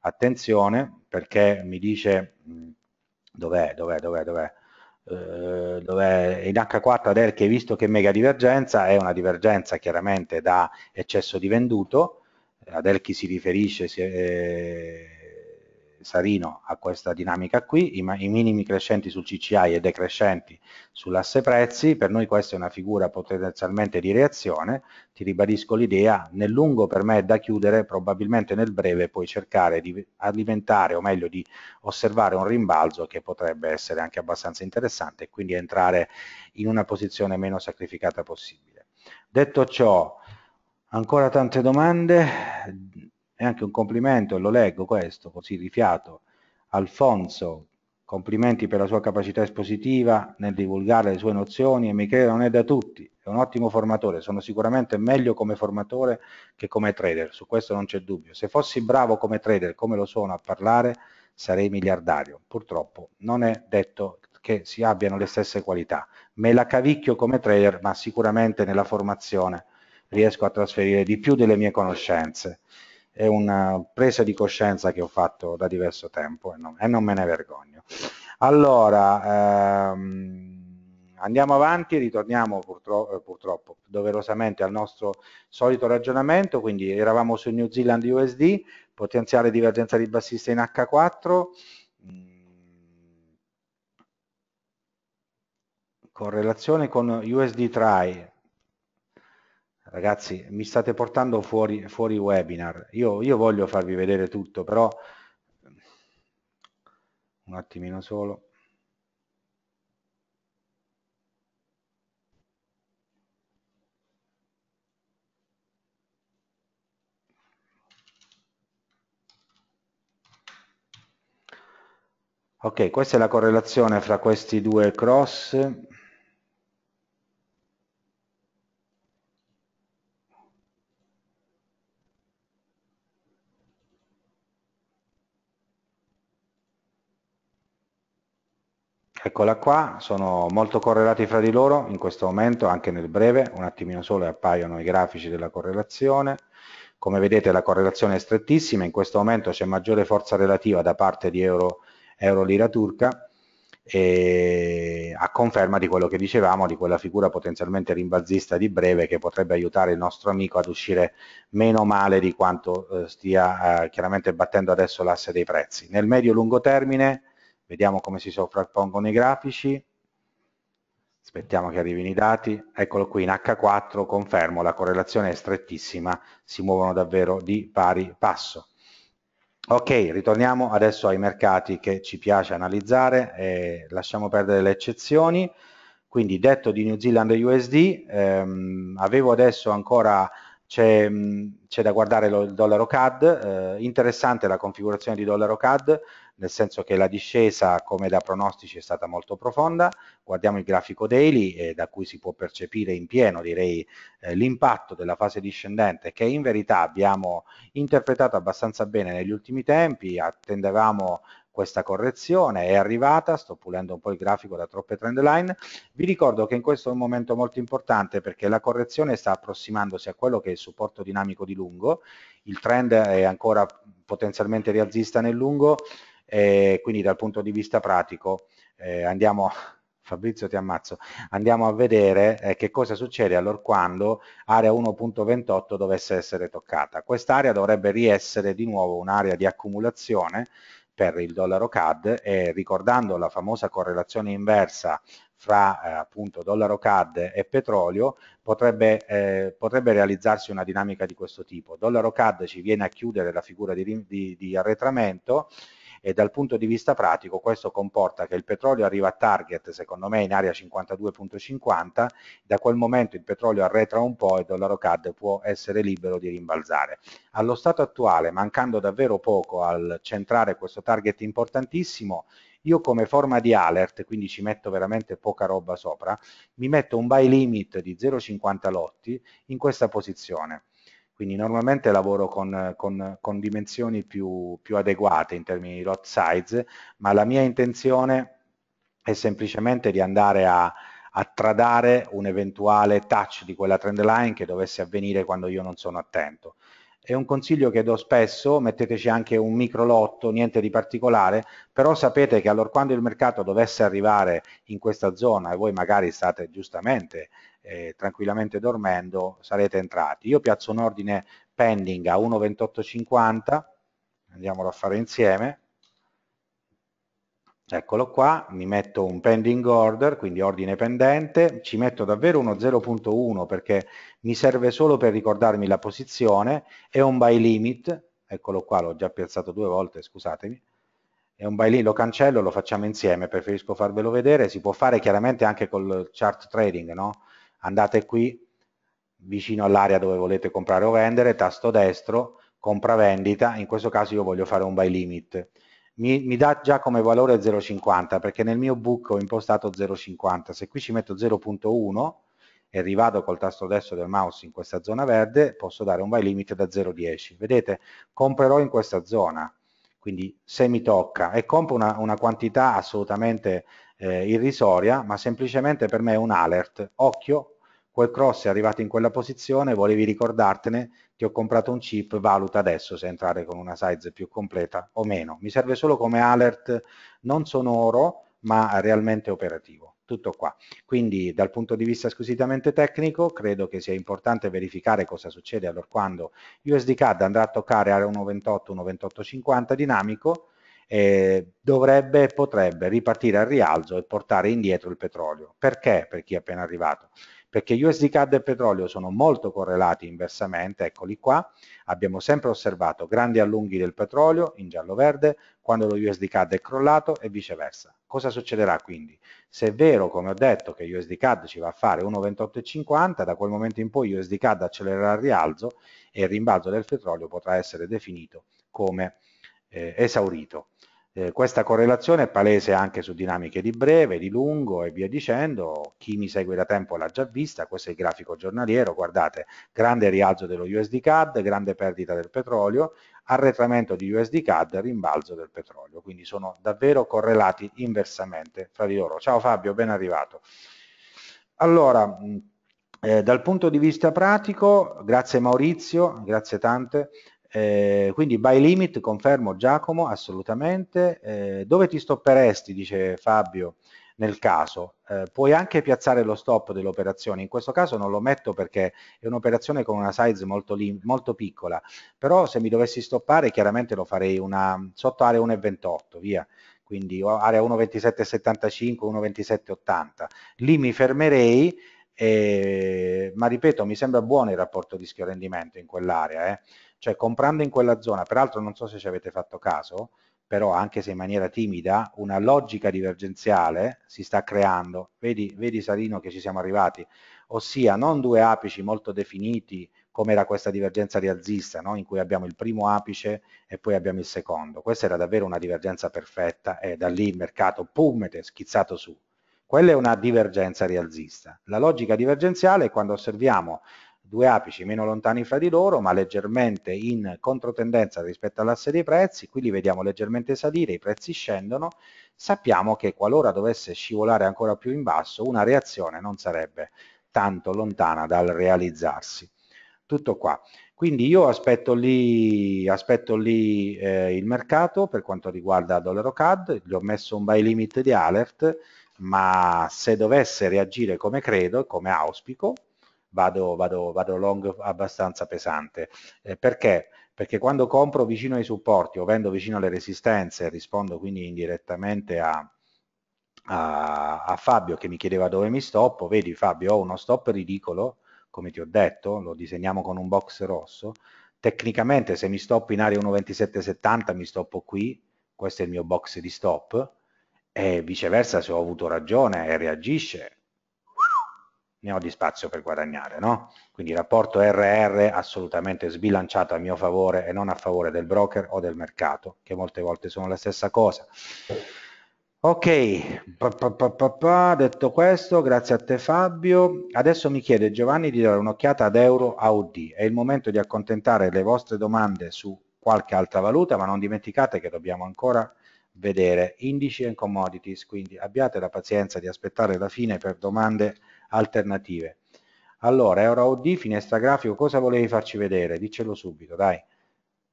attenzione, perché mi dice mm, dov'è, dov'è, dov'è, dov'è, eh, dov'è in H4 del che visto che mega divergenza è una divergenza chiaramente da eccesso di venduto, ad Elchi si riferisce si, eh, Sarino a questa dinamica qui, i, i minimi crescenti sul CCI e decrescenti sull'asse prezzi, per noi questa è una figura potenzialmente di reazione, ti ribadisco l'idea, nel lungo per me è da chiudere, probabilmente nel breve puoi cercare di alimentare o meglio di osservare un rimbalzo che potrebbe essere anche abbastanza interessante e quindi entrare in una posizione meno sacrificata possibile. Detto ciò, ancora tante domande, è anche un complimento, e lo leggo questo così rifiato Alfonso, complimenti per la sua capacità espositiva nel divulgare le sue nozioni e mi Michele non è da tutti, è un ottimo formatore, sono sicuramente meglio come formatore che come trader, su questo non c'è dubbio. Se fossi bravo come trader, come lo sono a parlare, sarei miliardario. Purtroppo non è detto che si abbiano le stesse qualità. Me la cavicchio come trader, ma sicuramente nella formazione riesco a trasferire di più delle mie conoscenze è una presa di coscienza che ho fatto da diverso tempo e non, e non me ne vergogno. Allora, ehm, andiamo avanti, ritorniamo purtroppo, eh, purtroppo doverosamente al nostro solito ragionamento, quindi eravamo su New Zealand USD, potenziale divergenza di bassista in H4, mm. correlazione con USD TRY ragazzi, mi state portando fuori, fuori webinar. Io, io voglio farvi vedere tutto, però un attimino solo. Ok, questa è la correlazione fra questi due cross Eccola qua, sono molto correlati fra di loro in questo momento, anche nel breve, un attimino solo e appaiono i grafici della correlazione. Come vedete la correlazione è strettissima, in questo momento c'è maggiore forza relativa da parte di euro, euro lira turca e a conferma di quello che dicevamo, di quella figura potenzialmente rimbalzista di breve che potrebbe aiutare il nostro amico ad uscire meno male di quanto eh, stia eh, chiaramente battendo adesso l'asse dei prezzi. Nel medio-lungo termine Vediamo come si sovrappongono i grafici. Aspettiamo che arrivino i dati. Eccolo qui in H4, confermo, la correlazione è strettissima, si muovono davvero di pari passo. Ok, ritorniamo adesso ai mercati che ci piace analizzare e lasciamo perdere le eccezioni. Quindi detto di New Zealand USD, ehm, avevo adesso ancora c'è, da guardare lo, il dollaro CAD, eh, interessante la configurazione di dollaro CAD, nel senso che la discesa come da pronostici è stata molto profonda, guardiamo il grafico daily eh, da cui si può percepire in pieno direi eh, l'impatto della fase discendente che in verità abbiamo interpretato abbastanza bene negli ultimi tempi, attendevamo questa correzione è arrivata, sto pulendo un po' il grafico da troppe trend line, vi ricordo che in questo è un momento molto importante perché la correzione sta approssimandosi a quello che è il supporto dinamico di lungo, il trend è ancora potenzialmente rialzista nel lungo e quindi dal punto di vista pratico eh, andiamo Fabrizio ti ammazzo, andiamo a vedere eh, che cosa succede allora quando area 1.28 dovesse essere toccata. Quest'area dovrebbe riessere di nuovo un'area di accumulazione per il dollaro CAD e ricordando la famosa correlazione inversa fra eh, appunto dollaro CAD e petrolio potrebbe, eh, potrebbe, realizzarsi una dinamica di questo tipo. Dollaro CAD ci viene a chiudere la figura di, di, di arretramento e dal punto di vista pratico questo comporta che il petrolio arriva a target secondo me in area 52.50, da quel momento il petrolio arretra un po' e il dollaro CAD può essere libero di rimbalzare. Allo stato attuale, mancando davvero poco al centrare questo target importantissimo, io come forma di alert, quindi ci metto veramente poca roba sopra, mi metto un buy limit di 0,50 lotti in questa posizione. Quindi normalmente lavoro con, con, con dimensioni più, più adeguate in termini di lot size, ma la mia intenzione è semplicemente di andare a, a tradare un eventuale touch di quella trend line che dovesse avvenire quando io non sono attento. È un consiglio che do spesso, metteteci anche un micro lotto, niente di particolare, però sapete che allora quando il mercato dovesse arrivare in questa zona e voi magari state giustamente eh, tranquillamente dormendo sarete entrati. Io piazzo un ordine pending a 1.2850, andiamolo a fare insieme, eccolo qua, mi metto un pending order, quindi ordine pendente, ci metto davvero uno 0.1 perché mi serve solo per ricordarmi la posizione, è un buy limit, eccolo qua, l'ho già piazzato due volte, scusatemi, è un buy limit, lo cancello, lo facciamo insieme, preferisco farvelo vedere, si può fare chiaramente anche col chart trading, no? andate qui vicino all'area dove volete comprare o vendere, tasto destro, compra vendita, in questo caso io voglio fare un buy limit. Mi, mi dà già come valore 0,50 perché nel mio book ho impostato 0,50, se qui ci metto 0,1 e rivado col tasto destro del mouse in questa zona verde, posso dare un buy limit da 0,10. Vedete, comprerò in questa zona, quindi se mi tocca e compro una, una quantità assolutamente eh, irrisoria, ma semplicemente per me è un alert, occhio, quel cross è arrivato in quella posizione, volevi ricordartene, ti ho comprato un chip, valuta adesso se entrare con una size più completa o meno, mi serve solo come alert, non sonoro, ma realmente operativo tutto qua. Quindi dal punto di vista squisitamente tecnico credo che sia importante verificare cosa succede allora quando USD CAD andrà a toccare area 1.28, 1.28.50 dinamico eh, dovrebbe, potrebbe ripartire al rialzo e portare indietro il petrolio. Perché? Per chi è appena arrivato. Perché USD CAD e petrolio sono molto correlati inversamente, eccoli qua, abbiamo sempre osservato grandi allunghi del petrolio in giallo-verde quando lo USD CAD è crollato e viceversa. Cosa succederà quindi? Se è vero, come ho detto, che USD CAD ci va a fare 1,2850, da quel momento in poi USD CAD accelererà il rialzo e il rimbalzo del petrolio potrà essere definito come eh, esaurito. Eh, questa correlazione è palese anche su dinamiche di breve, di lungo e via dicendo, chi mi segue da tempo l'ha già vista, questo è il grafico giornaliero, guardate, grande rialzo dello USD CAD, grande perdita del petrolio, arretramento di USD CAD, rimbalzo del petrolio, quindi sono davvero correlati inversamente fra di loro. Ciao Fabio, ben arrivato. Allora, mm, eh, dal punto di vista pratico, grazie Maurizio, grazie tante, eh, quindi by limit confermo Giacomo assolutamente, eh, dove ti stopperesti dice Fabio nel caso. Eh, puoi anche piazzare lo stop dell'operazione, in questo caso non lo metto perché è un'operazione con una size molto, molto, piccola, però se mi dovessi stoppare chiaramente lo farei una, sotto area 1,28, via, quindi area 1,2775, 1,2780. Lì mi fermerei, eh, ma ripeto, mi sembra buono il rapporto rischio-rendimento in quell'area, eh. cioè comprando in quella zona, peraltro non so se ci avete fatto caso, però anche se in maniera timida, una logica divergenziale si sta creando. Vedi, vedi Salino che ci siamo arrivati, ossia non due apici molto definiti come era questa divergenza rialzista, no? in cui abbiamo il primo apice e poi abbiamo il secondo. Questa era davvero una divergenza perfetta e da lì il mercato, pummete, schizzato su. Quella è una divergenza rialzista. La logica divergenziale è quando osserviamo due apici meno lontani fra di loro ma leggermente in controtendenza rispetto all'asse dei prezzi, qui li vediamo leggermente salire, i prezzi scendono, sappiamo che qualora dovesse scivolare ancora più in basso una reazione non sarebbe tanto lontana dal realizzarsi. Tutto qua. Quindi io aspetto lì, aspetto lì eh, il mercato per quanto riguarda dollaro CAD, gli ho messo un buy limit di alert, ma se dovesse reagire come credo, come auspico, vado, vado, vado long abbastanza pesante. Eh, perché? Perché quando compro vicino ai supporti o vendo vicino alle resistenze, rispondo quindi indirettamente a, a, a Fabio che mi chiedeva dove mi stoppo, vedi Fabio ho uno stop ridicolo, come ti ho detto, lo disegniamo con un box rosso, tecnicamente se mi stoppo in area 1.2770 mi stoppo qui, questo è il mio box di stop, e viceversa se ho avuto ragione e reagisce, ne ho di spazio per guadagnare, no? Quindi il rapporto RR assolutamente sbilanciato a mio favore e non a favore del broker o del mercato, che molte volte sono la stessa cosa. Ok, pa, pa, pa, detto questo, grazie a te Fabio. Adesso mi chiede Giovanni di dare un'occhiata ad Euro AUD. È il momento di accontentare le vostre domande su qualche altra valuta, ma non dimenticate che dobbiamo ancora vedere indici e commodities, quindi abbiate la pazienza di aspettare la fine per domande alternative. Allora, Euro OD, finestra grafico, cosa volevi farci vedere? Diccelo subito, dai.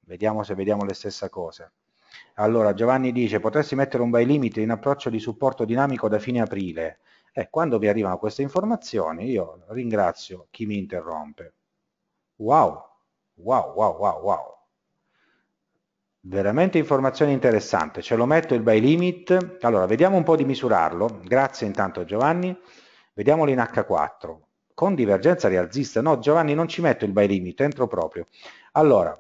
Vediamo se vediamo le stesse cose. Allora, Giovanni dice, potresti mettere un by limit in approccio di supporto dinamico da fine aprile. E quando vi arrivano queste informazioni, io ringrazio chi mi interrompe. Wow, wow, wow, wow, wow. Veramente informazione interessante. Ce lo metto il by limit. Allora, vediamo un po' di misurarlo. Grazie intanto Giovanni. Vediamolo in H4. Con divergenza rialzista. No, Giovanni, non ci metto il buy limit, entro proprio. Allora,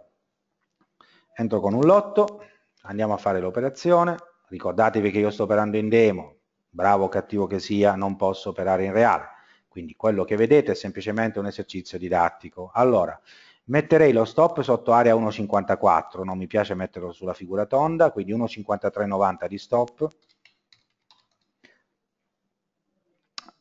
entro con un lotto, andiamo a fare l'operazione. Ricordatevi che io sto operando in demo. Bravo o cattivo che sia, non posso operare in reale. Quindi quello che vedete è semplicemente un esercizio didattico. Allora, metterei lo stop sotto area 1.54, non mi piace metterlo sulla figura tonda, quindi 1.53.90 di stop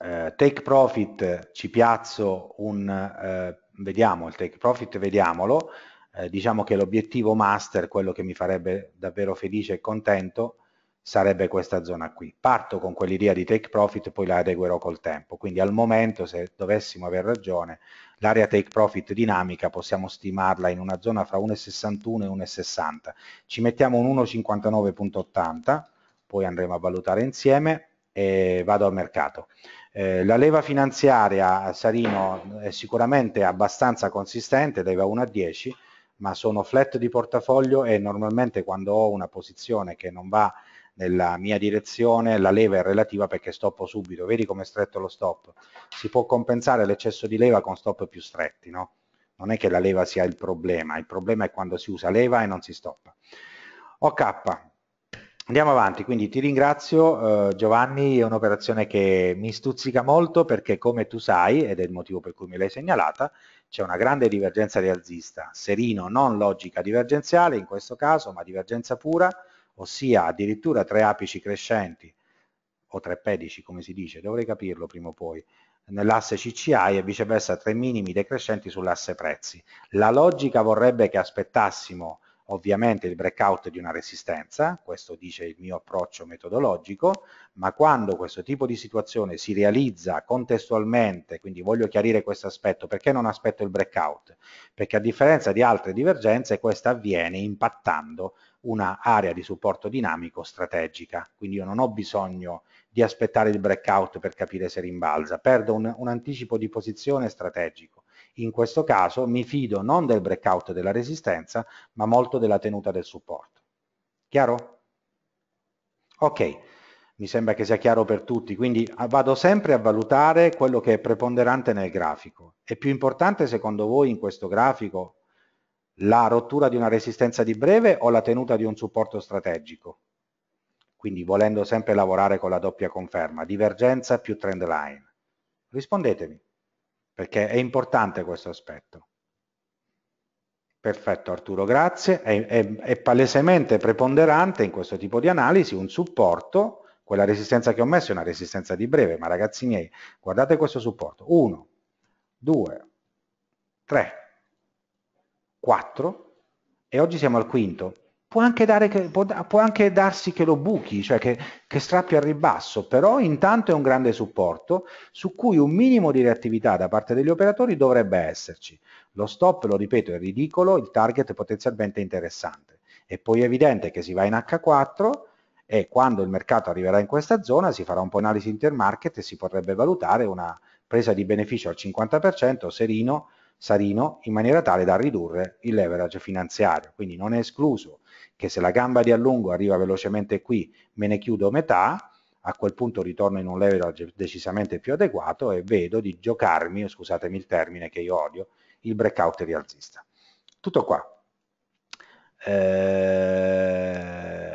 eh, take profit ci piazzo un, eh, vediamo il take profit, vediamolo, eh, diciamo che l'obiettivo master, quello che mi farebbe davvero felice e contento, sarebbe questa zona qui. Parto con quell'idea di take profit, poi la adeguerò col tempo. Quindi al momento, se dovessimo aver ragione, l'area take profit dinamica possiamo stimarla in una zona fra 1,61 e 1,60. Ci mettiamo un 1,59.80, poi andremo a valutare insieme e vado al mercato. Eh, la leva finanziaria a Sarino è sicuramente abbastanza consistente, dai leva 1 a 10, ma sono flat di portafoglio e normalmente quando ho una posizione che non va nella mia direzione la leva è relativa perché stoppo subito vedi come è stretto lo stop si può compensare l'eccesso di leva con stop più stretti no? non è che la leva sia il problema il problema è quando si usa leva e non si stoppa OK Andiamo avanti, quindi ti ringrazio eh, Giovanni, è un'operazione che mi stuzzica molto perché come tu sai, ed è il motivo per cui me l'hai segnalata, c'è una grande divergenza rialzista, serino non logica divergenziale in questo caso, ma divergenza pura, ossia addirittura tre apici crescenti o tre pedici come si dice, dovrei capirlo prima o poi, nell'asse CCI e viceversa tre minimi decrescenti sull'asse prezzi. La logica vorrebbe che aspettassimo ovviamente il breakout di una resistenza, questo dice il mio approccio metodologico, ma quando questo tipo di situazione si realizza contestualmente, quindi voglio chiarire questo aspetto, perché non aspetto il breakout? Perché a differenza di altre divergenze questa avviene impattando una area di supporto dinamico strategica, quindi io non ho bisogno di aspettare il breakout per capire se rimbalza, perdo un, un anticipo di posizione strategico in questo caso mi fido non del breakout della resistenza, ma molto della tenuta del supporto. Chiaro? Ok, mi sembra che sia chiaro per tutti, quindi ah, vado sempre a valutare quello che è preponderante nel grafico. È più importante secondo voi in questo grafico la rottura di una resistenza di breve o la tenuta di un supporto strategico? Quindi volendo sempre lavorare con la doppia conferma, divergenza più trend line. Rispondetemi perché è importante questo aspetto. Perfetto Arturo, grazie. È, è, è, palesemente preponderante in questo tipo di analisi un supporto, quella resistenza che ho messo è una resistenza di breve, ma ragazzi miei, guardate questo supporto. 1, 2, 3, 4 e oggi siamo al quinto può anche, dare, può, può anche, darsi che lo buchi, cioè che, che, strappi al ribasso, però intanto è un grande supporto su cui un minimo di reattività da parte degli operatori dovrebbe esserci. Lo stop, lo ripeto, è ridicolo, il target è potenzialmente interessante. È poi evidente che si va in H4 e quando il mercato arriverà in questa zona si farà un po' analisi intermarket e si potrebbe valutare una presa di beneficio al 50% serino, sarino in maniera tale da ridurre il leverage finanziario. Quindi non è escluso che se la gamba di allungo arriva velocemente qui me ne chiudo metà, a quel punto ritorno in un level decisamente più adeguato e vedo di giocarmi, scusatemi il termine che io odio, il breakout rialzista. Tutto qua. Eh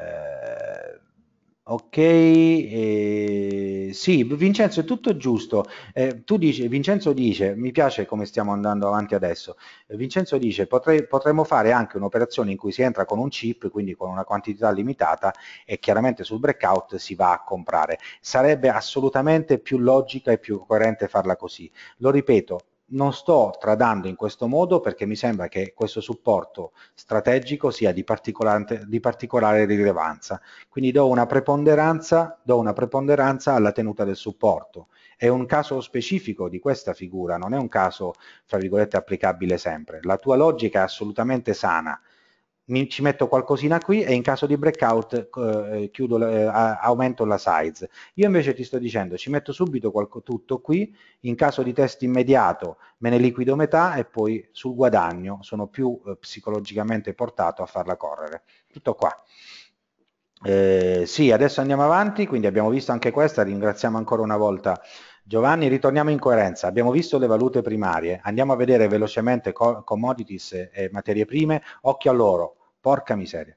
Ok, eh, sì, Vincenzo è tutto giusto. Eh, tu dici, Vincenzo dice, mi piace come stiamo andando avanti adesso, eh, Vincenzo dice potrei, potremmo fare anche un'operazione in cui si entra con un chip, quindi con una quantità limitata e chiaramente sul breakout si va a comprare. Sarebbe assolutamente più logica e più coerente farla così. Lo ripeto, non sto tradando in questo modo perché mi sembra che questo supporto strategico sia di particolare, di particolare rilevanza. Quindi do una, do una, preponderanza, alla tenuta del supporto. È un caso specifico di questa figura, non è un caso, fra virgolette, applicabile sempre. La tua logica è assolutamente sana, mi, ci metto qualcosina qui e in caso di breakout eh, chiudo, eh, aumento la size. Io invece ti sto dicendo ci metto subito tutto qui, in caso di test immediato me ne liquido metà e poi sul guadagno sono più eh, psicologicamente portato a farla correre. Tutto qua. Eh, sì, adesso andiamo avanti, quindi abbiamo visto anche questa, ringraziamo ancora una volta Giovanni, ritorniamo in coerenza. Abbiamo visto le valute primarie, andiamo a vedere velocemente commodities e materie prime, occhio a loro, Porca miseria.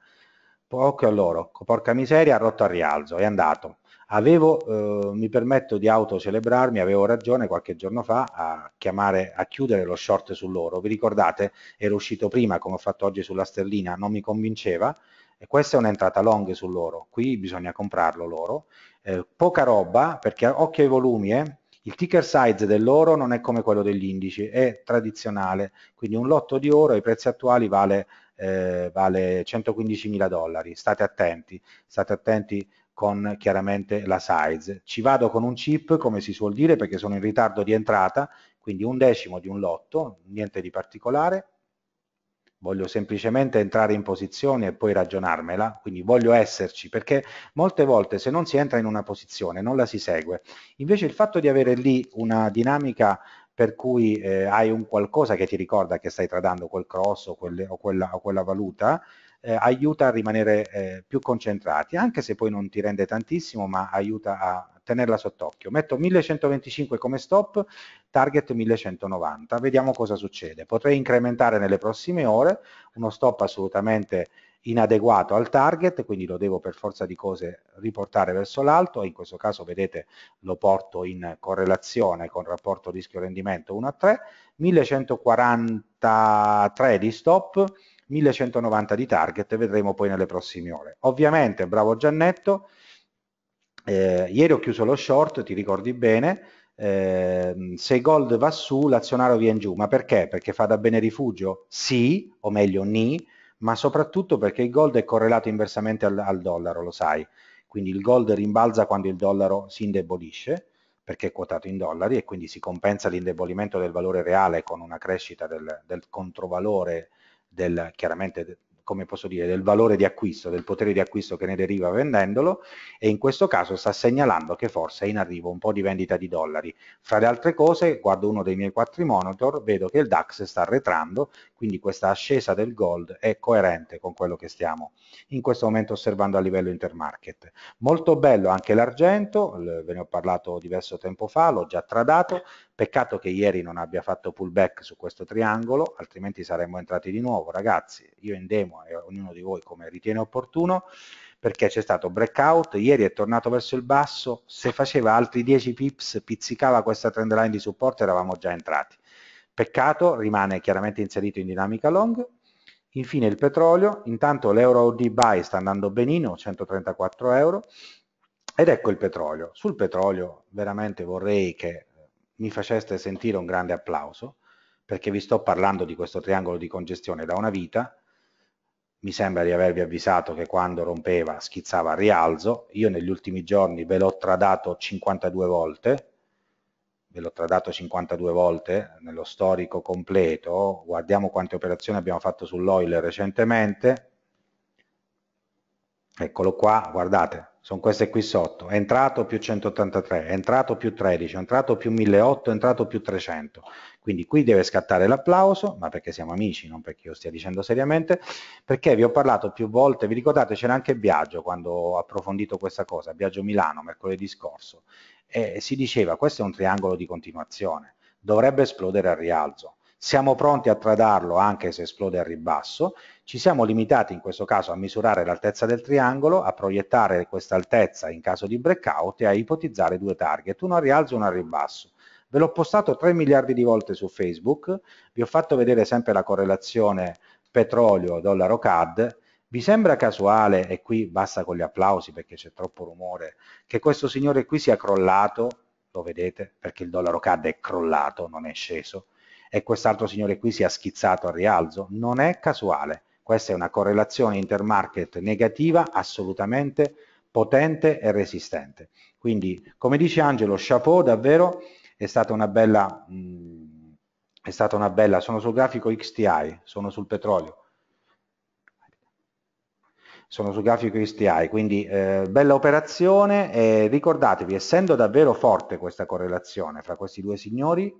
Occhio a loro, porca miseria, ha rotto al rialzo, è andato. Avevo, eh, mi permetto di autocelebrarmi, avevo ragione qualche giorno fa a, chiamare, a chiudere lo short su loro. Vi ricordate? Ero uscito prima, come ho fatto oggi sulla sterlina, non mi convinceva. E questa è un'entrata long su loro, qui bisogna comprarlo loro. Eh, poca roba, perché occhio ai volumi, eh, il ticker size dell'oro non è come quello degli indici, è tradizionale, quindi un lotto di oro ai prezzi attuali vale eh, vale 115 mila dollari, state attenti, state attenti con chiaramente la size. Ci vado con un chip, come si suol dire, perché sono in ritardo di entrata, quindi un decimo di un lotto, niente di particolare. Voglio semplicemente entrare in posizione e poi ragionarmela, quindi voglio esserci, perché molte volte se non si entra in una posizione non la si segue. Invece il fatto di avere lì una dinamica per cui eh, hai un qualcosa che ti ricorda che stai tradando quel cross o, quelle, o, quella, o quella, valuta, eh, aiuta a rimanere eh, più concentrati, anche se poi non ti rende tantissimo, ma aiuta a tenerla sott'occhio. Metto 1125 come stop, target 1190, vediamo cosa succede. Potrei incrementare nelle prossime ore, uno stop assolutamente inadeguato al target, quindi lo devo per forza di cose riportare verso l'alto, in questo caso vedete lo porto in correlazione con rapporto rischio-rendimento 1 a 3, 1143 di stop, 1190 di target, vedremo poi nelle prossime ore. Ovviamente, bravo Giannetto, eh, ieri ho chiuso lo short, ti ricordi bene, eh, se gold va su l'azionario viene giù, ma perché? Perché fa da bene rifugio? Sì, o meglio, ni, ma soprattutto perché il gold è correlato inversamente al, al dollaro, lo sai. Quindi il gold rimbalza quando il dollaro si indebolisce, perché è quotato in dollari e quindi si compensa l'indebolimento del valore reale con una crescita del, del controvalore, del, chiaramente come posso dire, del valore di acquisto, del potere di acquisto che ne deriva vendendolo e in questo caso sta segnalando che forse è in arrivo un po' di vendita di dollari. Fra le altre cose, guardo uno dei miei quattro monitor, vedo che il DAX sta arretrando, quindi questa ascesa del gold è coerente con quello che stiamo in questo momento osservando a livello intermarket. Molto bello anche l'argento, ve ne ho parlato diverso tempo fa, l'ho già tradato, peccato che ieri non abbia fatto pullback su questo triangolo, altrimenti saremmo entrati di nuovo, ragazzi, io in demo e ognuno di voi come ritiene opportuno, perché c'è stato breakout, ieri è tornato verso il basso, se faceva altri 10 pips, pizzicava questa trend line di supporto eravamo già entrati Peccato, rimane chiaramente inserito in dinamica long. Infine il petrolio, intanto l'euro OD buy sta andando benino, 134 euro. Ed ecco il petrolio. Sul petrolio veramente vorrei che eh, mi faceste sentire un grande applauso, perché vi sto parlando di questo triangolo di congestione da una vita, mi sembra di avervi avvisato che quando rompeva schizzava a rialzo, io negli ultimi giorni ve l'ho tradato 52 volte, ve l'ho tradato 52 volte nello storico completo, guardiamo quante operazioni abbiamo fatto sull'oil recentemente, eccolo qua, guardate, sono queste qui sotto, è entrato più 183, è entrato più 13, è entrato più 1800, è entrato più 300, quindi qui deve scattare l'applauso, ma perché siamo amici, non perché io stia dicendo seriamente, perché vi ho parlato più volte, vi ricordate c'era anche Biagio quando ho approfondito questa cosa, Biagio Milano mercoledì scorso, e si diceva questo è un triangolo di continuazione, dovrebbe esplodere al rialzo, siamo pronti a tradarlo anche se esplode al ribasso, ci siamo limitati in questo caso a misurare l'altezza del triangolo, a proiettare questa altezza in caso di breakout e a ipotizzare due target, uno a rialzo e uno a ribasso. Ve l'ho postato 3 miliardi di volte su Facebook, vi ho fatto vedere sempre la correlazione petrolio-dollaro CAD, vi sembra casuale, e qui basta con gli applausi perché c'è troppo rumore, che questo signore qui sia crollato, lo vedete, perché il dollaro CAD è crollato, non è sceso, e quest'altro signore qui si è schizzato al rialzo, non è casuale. Questa è una correlazione intermarket negativa assolutamente potente e resistente. Quindi, come dice Angelo, chapeau davvero, è stata una bella, mh, mm, è stata una bella, sono sul grafico XTI, sono sul petrolio, sono sul grafico XTI, quindi eh, bella operazione e ricordatevi, essendo davvero forte questa correlazione fra questi due signori,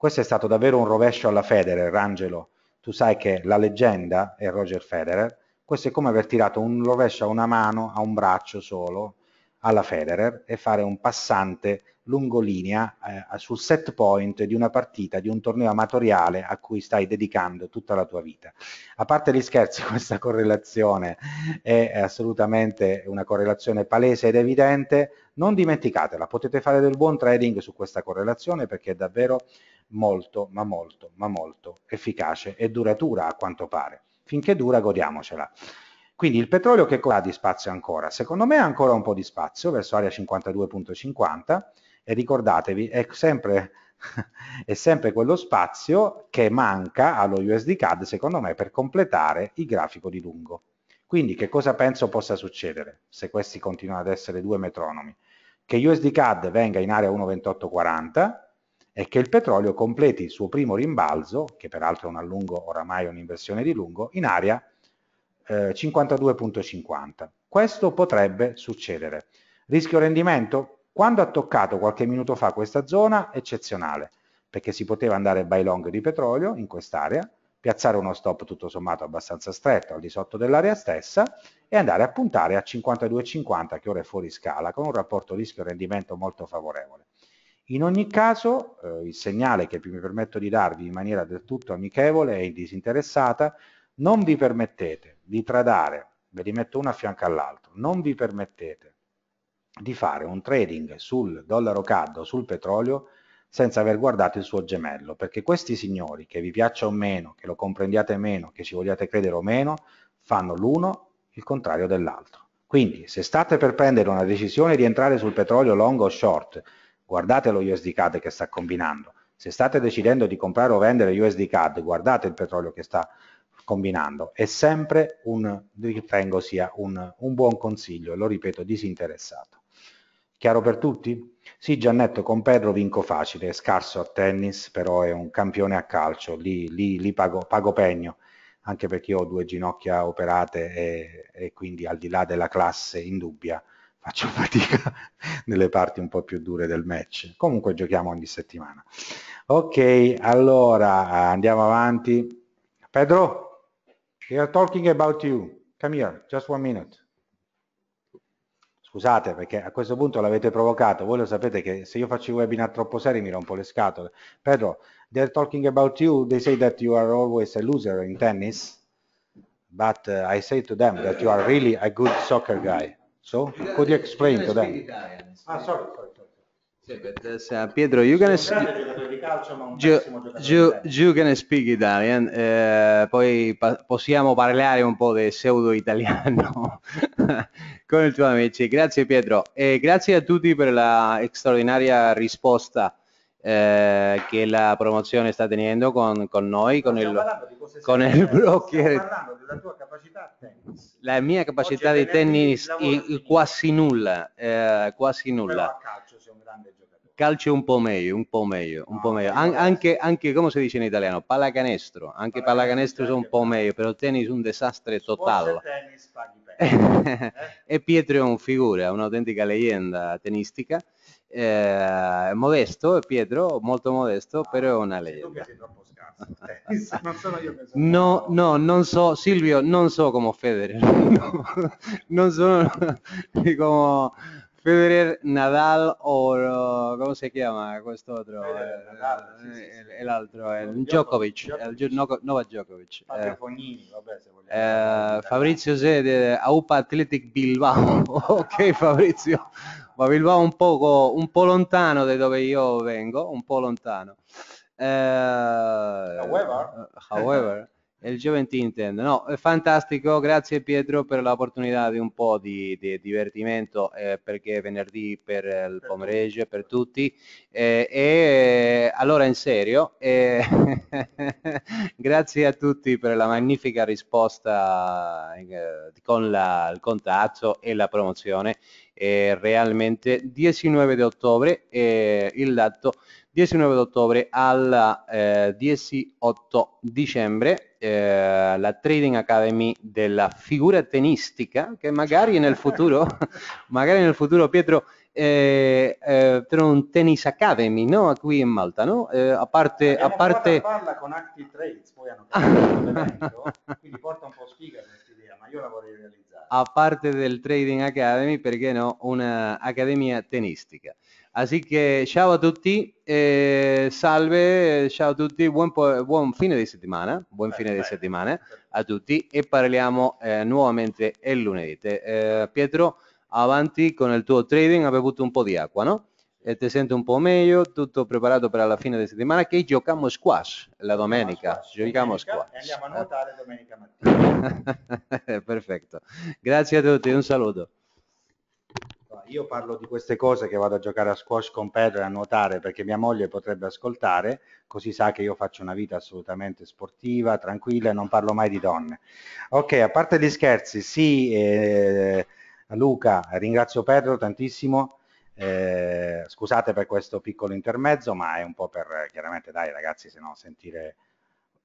questo è stato davvero un rovescio alla Federer, Angelo. Tu sai che la leggenda è Roger Federer. Questo è come aver tirato un rovescio a una mano, a un braccio solo, alla Federer e fare un passante lungolinea eh, sul set point di una partita, di un torneo amatoriale a cui stai dedicando tutta la tua vita. A parte gli scherzi, questa correlazione è assolutamente una correlazione palese ed evidente, non dimenticatela, potete fare del buon trading su questa correlazione perché è davvero molto, ma molto, ma molto efficace e duratura a quanto pare. Finché dura, godiamocela. Quindi il petrolio che cosa ha di spazio ancora? Secondo me ha ancora un po' di spazio verso area 52.50 e ricordatevi è sempre, è sempre quello spazio che manca allo USD CAD secondo me per completare il grafico di lungo. Quindi che cosa penso possa succedere se questi continuano ad essere due metronomi? Che USD CAD venga in area 1.2840 e che il petrolio completi il suo primo rimbalzo, che peraltro è un allungo, oramai è un'inversione di lungo, in area 1.2840. 52.50. Eh, Questo potrebbe succedere. Rischio rendimento? Quando ha toccato qualche minuto fa questa zona, eccezionale, perché si poteva andare by long di petrolio in quest'area, piazzare uno stop tutto sommato abbastanza stretto al di sotto dell'area stessa e andare a puntare a 52,50 che ora è fuori scala con un rapporto rischio-rendimento molto favorevole. In ogni caso eh, il segnale che mi permetto di darvi in maniera del tutto amichevole e disinteressata non vi permettete di tradare, ve li metto uno a fianco all'altro, non vi permettete di fare un trading sul dollaro CAD o sul petrolio senza aver guardato il suo gemello, perché questi signori, che vi piaccia o meno, che lo comprendiate meno, che ci vogliate credere o meno, fanno l'uno il contrario dell'altro. Quindi se state per prendere una decisione di entrare sul petrolio long o short, guardate lo USD CAD che sta combinando, se state decidendo di comprare o vendere USD CAD, guardate il petrolio che sta combinando combinando. È sempre un, ritengo sia un, un buon consiglio, lo ripeto, disinteressato. Chiaro per tutti? Sì, Giannetto, con Pedro vinco facile, è scarso a tennis, però è un campione a calcio, lì, lì, lì pago, pago, pegno, anche perché io ho due ginocchia operate e, e quindi al di là della classe in dubbia faccio fatica nelle parti un po' più dure del match. Comunque giochiamo ogni settimana. Ok, allora andiamo avanti. Pedro? They are talking about you. Come here, just one minute. Scusate perché a questo punto l'avete provocato, voi lo sapete che se io faccio i webinar troppo seri mi rompo le scatole. Pedro, they're talking about you, they say that you are always a loser in tennis, but uh, I say to them that you are really a good soccer guy. So, could you explain to them? Ah, sorry. Yeah, but uh, Pietro, you can, calcio, you, you, you can speak Italian, eh, poi pa possiamo parlare un po' di pseudo italiano con i tuoi amici. Grazie Pietro e grazie a tutti per la straordinaria risposta eh, che la promozione sta tenendo con, con noi, con il, con il eh, broker. La mia capacità Oggi di tennis, il, quasi nulla, eh, quasi nulla calcio un po' meglio, un po' meglio, un po' meglio. An- anche, anche, come si dice in italiano, pallacanestro, anche pallacanestro è un po' meglio, però tennis è un disastro totale. Eh? e Pietro è un figura, un'autentica leggenda tenistica. Eh, modesto, Pietro, molto modesto, però è una leggenda. non no, no, non so, Silvio, non so come Federer, no, non sono come Federer, Nadal o ¿cómo se llama? Questo otro, Federer, eh, Nadal, eh, sì, sì, il, sì. l'altro, il Djokovic, Djokovic. Il, no, Djokovic. eh, Fognini, vabbè, se Eh, Fabrizio Sede, AUPA Athletic Bilbao. ok Fabrizio, ma Bilbao un poco un po' lontano da dove io vengo, un po' lontano. Eh, however, however il il Gioventì intende. No, è fantastico, grazie Pietro per l'opportunità di un po' di, di divertimento eh, perché venerdì per eh, il pomeriggio, per tutti. Eh, e eh, allora in serio, eh, grazie a tutti per la magnifica risposta eh, con la, il contatto e la promozione eh, realmente 19 di ottobre eh, il dato 19 di ottobre al eh, 18 dicembre eh, la Trading Academy della figura tenistica che magari nel futuro, magari nel futuro Pietro eh, eh, un tennis academy no? qui in Malta no? Eh, a parte Abbiamo a parte parla con Active Trades poi hanno cambiato quindi porta un po' sfiga io la vorrei realizzare. A parte del Trading Academy, perché no, un'accademia tenistica. Así que ciao a tutti, eh, salve, ciao a tutti, buon, buon fine di settimana, buon fine di settimana a tutti e parliamo eh, nuovamente il lunedì. Eh, Pietro, avanti con il tuo trading, avevo avuto un po' di acqua, no? e ti sento un po' meglio, tutto preparato per la fine di settimana che giochiamo squash la domenica. Squash. Giochiamo domenica squash. E andiamo a nuotare domenica mattina. Eh, perfetto. Grazie a tutti, un saluto. Io parlo di queste cose che vado a giocare a squash con Pedro e a nuotare perché mia moglie potrebbe ascoltare, così sa che io faccio una vita assolutamente sportiva, tranquilla e non parlo mai di donne. Ok, a parte gli scherzi, sì, eh, Luca, ringrazio Pedro tantissimo eh, scusate per questo piccolo intermezzo, ma è un po' per, chiaramente dai ragazzi, se no sentire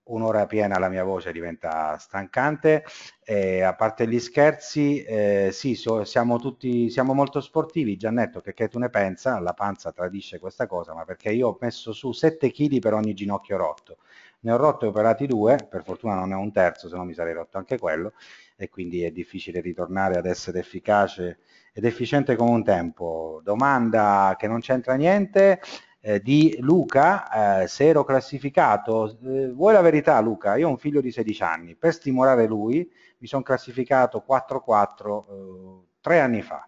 un'ora piena la mia voce diventa stancante. Eh, a parte gli scherzi, eh, sì, so, siamo tutti, siamo molto sportivi. Giannetto, che, che tu ne pensa? La panza tradisce questa cosa, ma perché io ho messo su 7 kg per ogni ginocchio rotto. Ne ho rotto e operati due, per fortuna non ne ho un terzo, se no mi sarei rotto anche quello, e quindi è difficile ritornare ad essere efficace ed efficiente come un tempo. Domanda che non c'entra niente eh, di Luca, eh, se ero classificato, eh, vuoi la verità Luca, io ho un figlio di 16 anni, per stimolare lui mi sono classificato 4-4 eh, tre anni fa,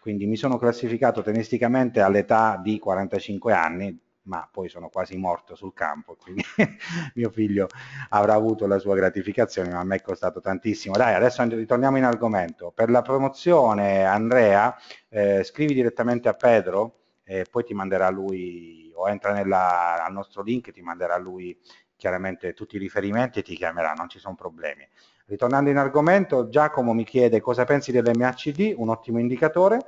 quindi mi sono classificato tenisticamente all'età di 45 anni, ma poi sono quasi morto sul campo, quindi mio figlio avrà avuto la sua gratificazione, ma a me è costato tantissimo. Dai, adesso ritorniamo in argomento. Per la promozione, Andrea, eh, scrivi direttamente a Pedro e poi ti manderà lui, o entra nella, al nostro link, ti manderà lui chiaramente tutti i riferimenti e ti chiamerà, non ci sono problemi. Ritornando in argomento, Giacomo mi chiede cosa pensi dell'MHD, un ottimo indicatore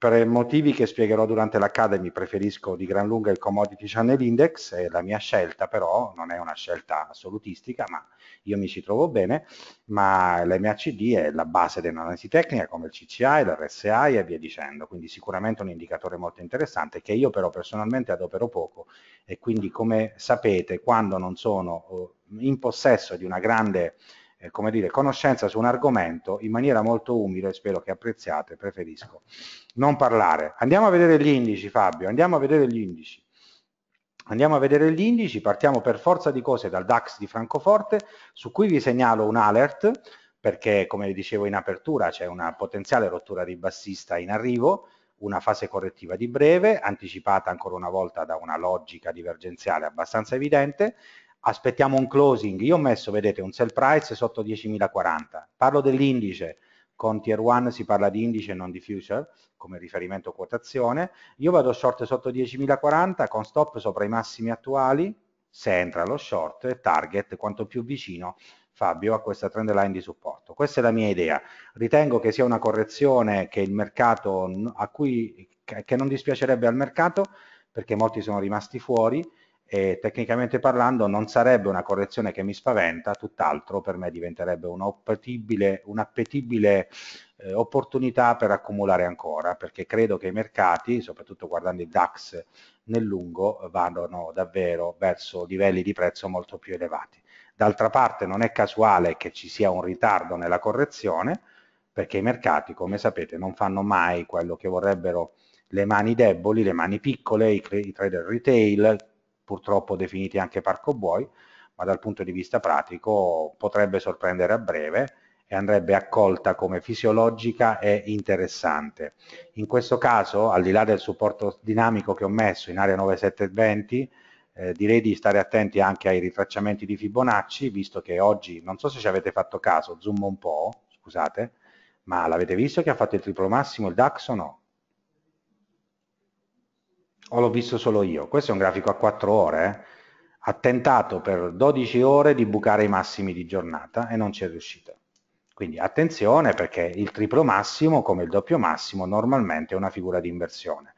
per motivi che spiegherò durante l'Academy preferisco di gran lunga il Commodity Channel Index, è la mia scelta però, non è una scelta assolutistica, ma io mi ci trovo bene, ma l'MACD è la base dell'analisi tecnica come il CCI, l'RSI e via dicendo, quindi sicuramente un indicatore molto interessante che io però personalmente adopero poco e quindi come sapete quando non sono oh, in possesso di una grande eh, come dire, conoscenza su un argomento in maniera molto umile, spero che apprezziate, preferisco non parlare. Andiamo a vedere gli indici Fabio, andiamo a vedere gli indici. Andiamo a vedere gli indici, partiamo per forza di cose dal DAX di Francoforte, su cui vi segnalo un alert, perché come dicevo in apertura c'è una potenziale rottura ribassista in arrivo, una fase correttiva di breve, anticipata ancora una volta da una logica divergenziale abbastanza evidente, aspettiamo un closing, io ho messo, vedete, un sell price sotto 10.040, parlo dell'indice, con tier 1 si parla di indice e non di future, come riferimento quotazione, io vado short sotto 10.040 con stop sopra i massimi attuali, se entra lo short target quanto più vicino Fabio a questa trend line di supporto. Questa è la mia idea. Ritengo che sia una correzione che il mercato a cui che non dispiacerebbe al mercato perché molti sono rimasti fuori e tecnicamente parlando non sarebbe una correzione che mi spaventa, tutt'altro per me diventerebbe un'appetibile eh, opportunità per accumulare ancora, perché credo che i mercati, soprattutto guardando i DAX nel lungo, vadano davvero verso livelli di prezzo molto più elevati. D'altra parte non è casuale che ci sia un ritardo nella correzione, perché i mercati, come sapete, non fanno mai quello che vorrebbero le mani deboli, le mani piccole, i, trader retail, purtroppo definiti anche parco buoi, ma dal punto di vista pratico potrebbe sorprendere a breve e andrebbe accolta come fisiologica e interessante. In questo caso, al di là del supporto dinamico che ho messo in area 9720, eh, direi di stare attenti anche ai ritracciamenti di Fibonacci, visto che oggi, non so se ci avete fatto caso, zoom un po', scusate, ma l'avete visto che ha fatto il triplo massimo il DAX o no? o l'ho visto solo io? Questo è un grafico a 4 ore, eh? ha tentato per 12 ore di bucare i massimi di giornata e non ci è riuscito. Quindi attenzione perché il triplo massimo come il doppio massimo normalmente è una figura di inversione.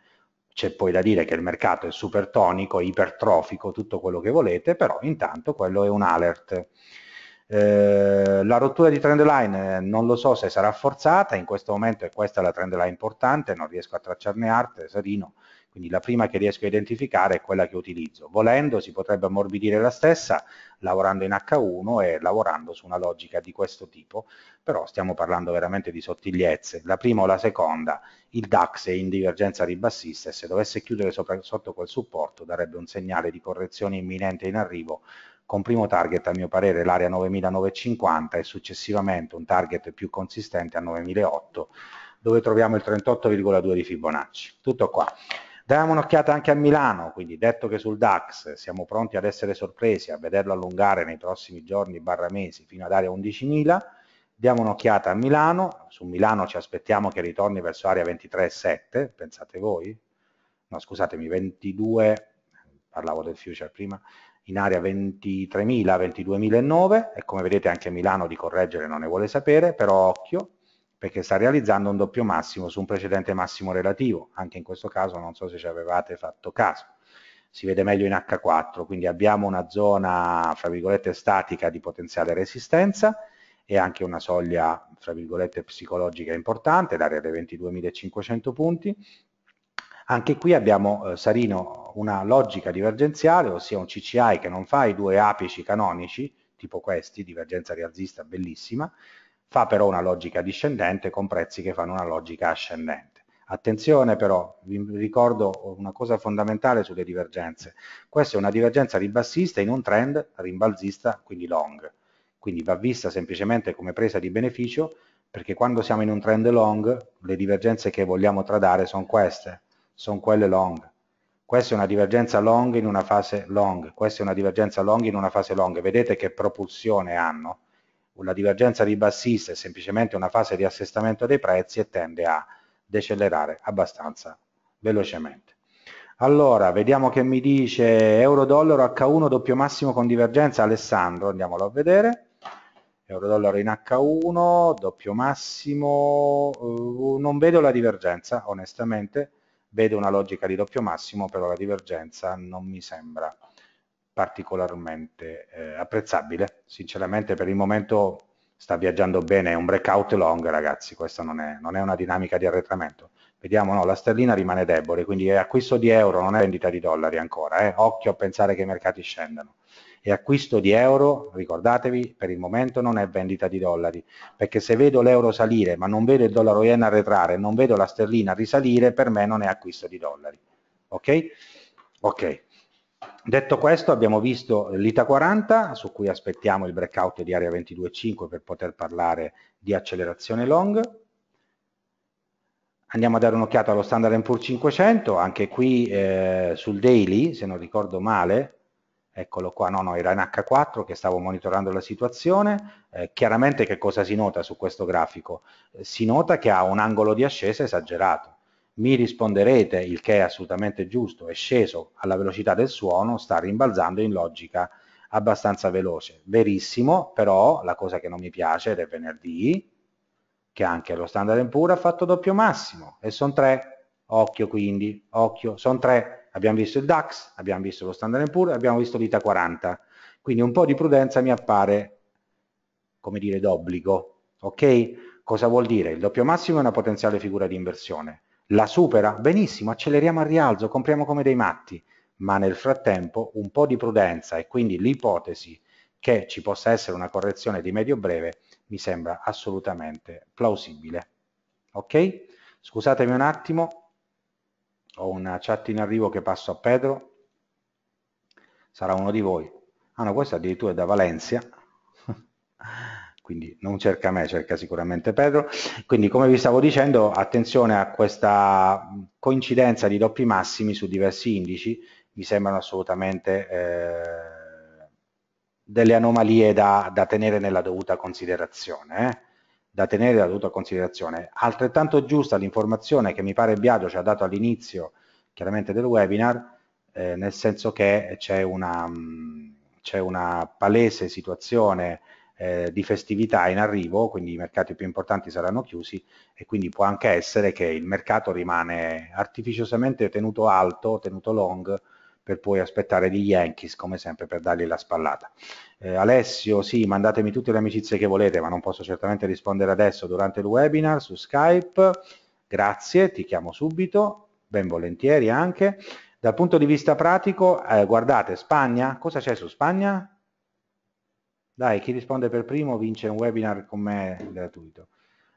C'è poi da dire che il mercato è supertonico, ipertrofico, tutto quello che volete, però intanto quello è un alert. Eh, la rottura di trend line eh, non lo so se sarà forzata, in questo momento è questa la trend line importante, non riesco a tracciarne arte, Sarino, quindi la prima che riesco a identificare è quella che utilizzo. Volendo si potrebbe ammorbidire la stessa lavorando in H1 e lavorando su una logica di questo tipo, però stiamo parlando veramente di sottigliezze. La prima o la seconda, il DAX è in divergenza ribassista e se dovesse chiudere sopra, sotto quel supporto darebbe un segnale di correzione imminente in arrivo con primo target a mio parere l'area 9950 e successivamente un target più consistente a 9008 dove troviamo il 38,2 di Fibonacci. Tutto qua. Diamo un'occhiata anche a Milano, quindi detto che sul DAX siamo pronti ad essere sorpresi, a vederlo allungare nei prossimi giorni barra mesi fino ad area 11.000, diamo un'occhiata a Milano, su Milano ci aspettiamo che ritorni verso area 23.7, pensate voi? No scusatemi, 22, parlavo del future prima, in area 23.000, 22.009 e come vedete anche Milano di correggere non ne vuole sapere, però occhio, perché sta realizzando un doppio massimo su un precedente massimo relativo, anche in questo caso non so se ci avevate fatto caso. Si vede meglio in H4, quindi abbiamo una zona, fra virgolette, statica di potenziale resistenza e anche una soglia, fra virgolette, psicologica importante, l'area dei 22.500 punti. Anche qui abbiamo, eh, Sarino, una logica divergenziale, ossia un CCI che non fa i due apici canonici, tipo questi, divergenza rialzista bellissima, fa però una logica discendente con prezzi che fanno una logica ascendente. Attenzione però, vi ricordo una cosa fondamentale sulle divergenze. Questa è una divergenza ribassista in un trend rimbalzista, quindi long. Quindi va vista semplicemente come presa di beneficio perché quando siamo in un trend long le divergenze che vogliamo tradare sono queste, sono quelle long. Questa è una divergenza long in una fase long, questa è una divergenza long in una fase long. Vedete che propulsione hanno? la divergenza di bassista è semplicemente una fase di assestamento dei prezzi e tende a decelerare abbastanza velocemente. Allora, vediamo che mi dice euro-dollaro H1 doppio massimo con divergenza, Alessandro, andiamolo a vedere. Euro-dollaro in H1, doppio massimo, uh, non vedo la divergenza onestamente, vedo una logica di doppio massimo, però la divergenza non mi sembra particolarmente eh, apprezzabile. Sinceramente per il momento sta viaggiando bene, è un breakout long ragazzi, questa non è, non è una dinamica di arretramento. Vediamo, no, la sterlina rimane debole, quindi è acquisto di euro, non è vendita di dollari ancora, eh. occhio a pensare che i mercati scendano. E acquisto di euro, ricordatevi, per il momento non è vendita di dollari, perché se vedo l'euro salire ma non vedo il dollaro yen arretrare, non vedo la sterlina risalire, per me non è acquisto di dollari. Ok? Ok, Detto questo abbiamo visto l'ITA 40 su cui aspettiamo il breakout di area 22.5 per poter parlare di accelerazione long. Andiamo a dare un'occhiata allo standard M4 500, anche qui eh, sul daily, se non ricordo male, eccolo qua, no no, era in H4 che stavo monitorando la situazione, eh, chiaramente che cosa si nota su questo grafico? Eh, si nota che ha un angolo di ascesa esagerato, mi risponderete, il che è assolutamente giusto, è sceso alla velocità del suono, sta rimbalzando in logica abbastanza veloce. Verissimo, però la cosa che non mi piace ed è venerdì, che anche lo standard pure ha fatto doppio massimo e sono tre, occhio quindi, occhio, sono tre, abbiamo visto il DAX, abbiamo visto lo standard pure, abbiamo visto l'ITA 40, quindi un po' di prudenza mi appare, come dire, d'obbligo, ok? Cosa vuol dire? Il doppio massimo è una potenziale figura di inversione la supera? Benissimo, acceleriamo al rialzo, compriamo come dei matti, ma nel frattempo un po' di prudenza e quindi l'ipotesi che ci possa essere una correzione di medio breve mi sembra assolutamente plausibile. Ok? Scusatemi un attimo, ho una chat in arrivo che passo a Pedro, sarà uno di voi. Ah no, questo addirittura è da Valencia. quindi non cerca me, cerca sicuramente Pedro. Quindi come vi stavo dicendo, attenzione a questa coincidenza di doppi massimi su diversi indici, mi sembrano assolutamente eh, delle anomalie da, da, tenere nella dovuta considerazione. Eh? Da tenere nella dovuta considerazione. Altrettanto giusta l'informazione che mi pare Biagio ci ha dato all'inizio, chiaramente del webinar, eh, nel senso che c'è una, una palese situazione eh, di festività in arrivo, quindi i mercati più importanti saranno chiusi e quindi può anche essere che il mercato rimane artificiosamente tenuto alto, tenuto long per poi aspettare gli Yankees come sempre per dargli la spallata. Eh, Alessio, sì, mandatemi tutte le amicizie che volete, ma non posso certamente rispondere adesso durante il webinar su Skype. Grazie, ti chiamo subito, ben volentieri anche. Dal punto di vista pratico, eh, guardate, Spagna, cosa c'è su Spagna? Dai, chi risponde per primo vince un webinar con me gratuito.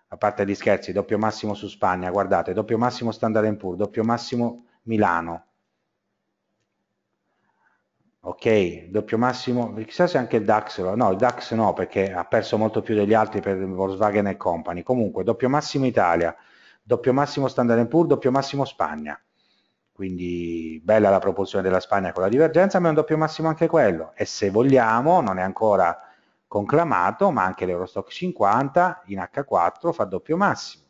A parte gli scherzi, doppio massimo su Spagna, guardate, doppio massimo Standard Poor, doppio massimo Milano. Ok, doppio massimo, chissà se anche il DAX, no, il DAX no perché ha perso molto più degli altri per Volkswagen e Company. Comunque, doppio massimo Italia, doppio massimo Standard Poor, doppio massimo Spagna quindi bella la proporzione della Spagna con la divergenza, ma è un doppio massimo anche quello. E se vogliamo, non è ancora conclamato, ma anche l'Eurostock 50 in H4 fa doppio massimo.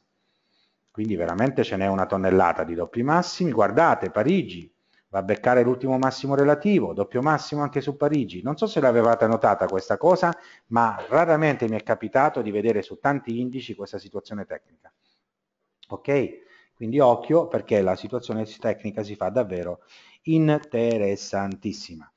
Quindi veramente ce n'è una tonnellata di doppi massimi. Guardate, Parigi va a beccare l'ultimo massimo relativo, doppio massimo anche su Parigi. Non so se l'avevate notata questa cosa, ma raramente mi è capitato di vedere su tanti indici questa situazione tecnica. Ok? Quindi occhio perché la situazione tecnica si fa davvero interessantissima.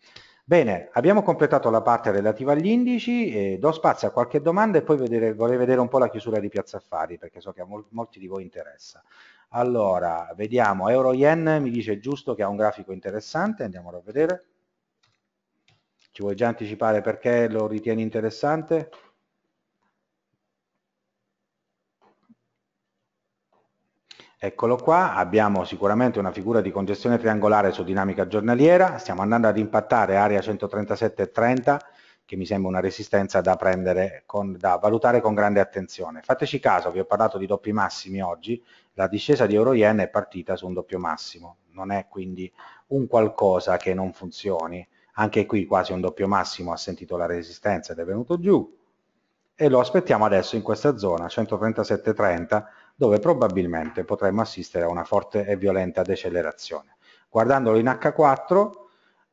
Bene, abbiamo completato la parte relativa agli indici, do spazio a qualche domanda e poi vedere, vorrei vedere un po' la chiusura di Piazza Affari perché so che a mol molti di voi interessa. Allora, vediamo, Euro Yen mi dice giusto che ha un grafico interessante, andiamolo a vedere. Ci vuoi già anticipare perché lo ritieni interessante? Eccolo qua, abbiamo sicuramente una figura di congestione triangolare su dinamica giornaliera, stiamo andando ad impattare area 137,30 che mi sembra una resistenza da, con, da valutare con grande attenzione. Fateci caso, vi ho parlato di doppi massimi oggi, la discesa di Euro-Yen è partita su un doppio massimo, non è quindi un qualcosa che non funzioni, anche qui quasi un doppio massimo ha sentito la resistenza ed è venuto giù e lo aspettiamo adesso in questa zona 137,30 dove probabilmente potremmo assistere a una forte e violenta decelerazione. Guardandolo in H4,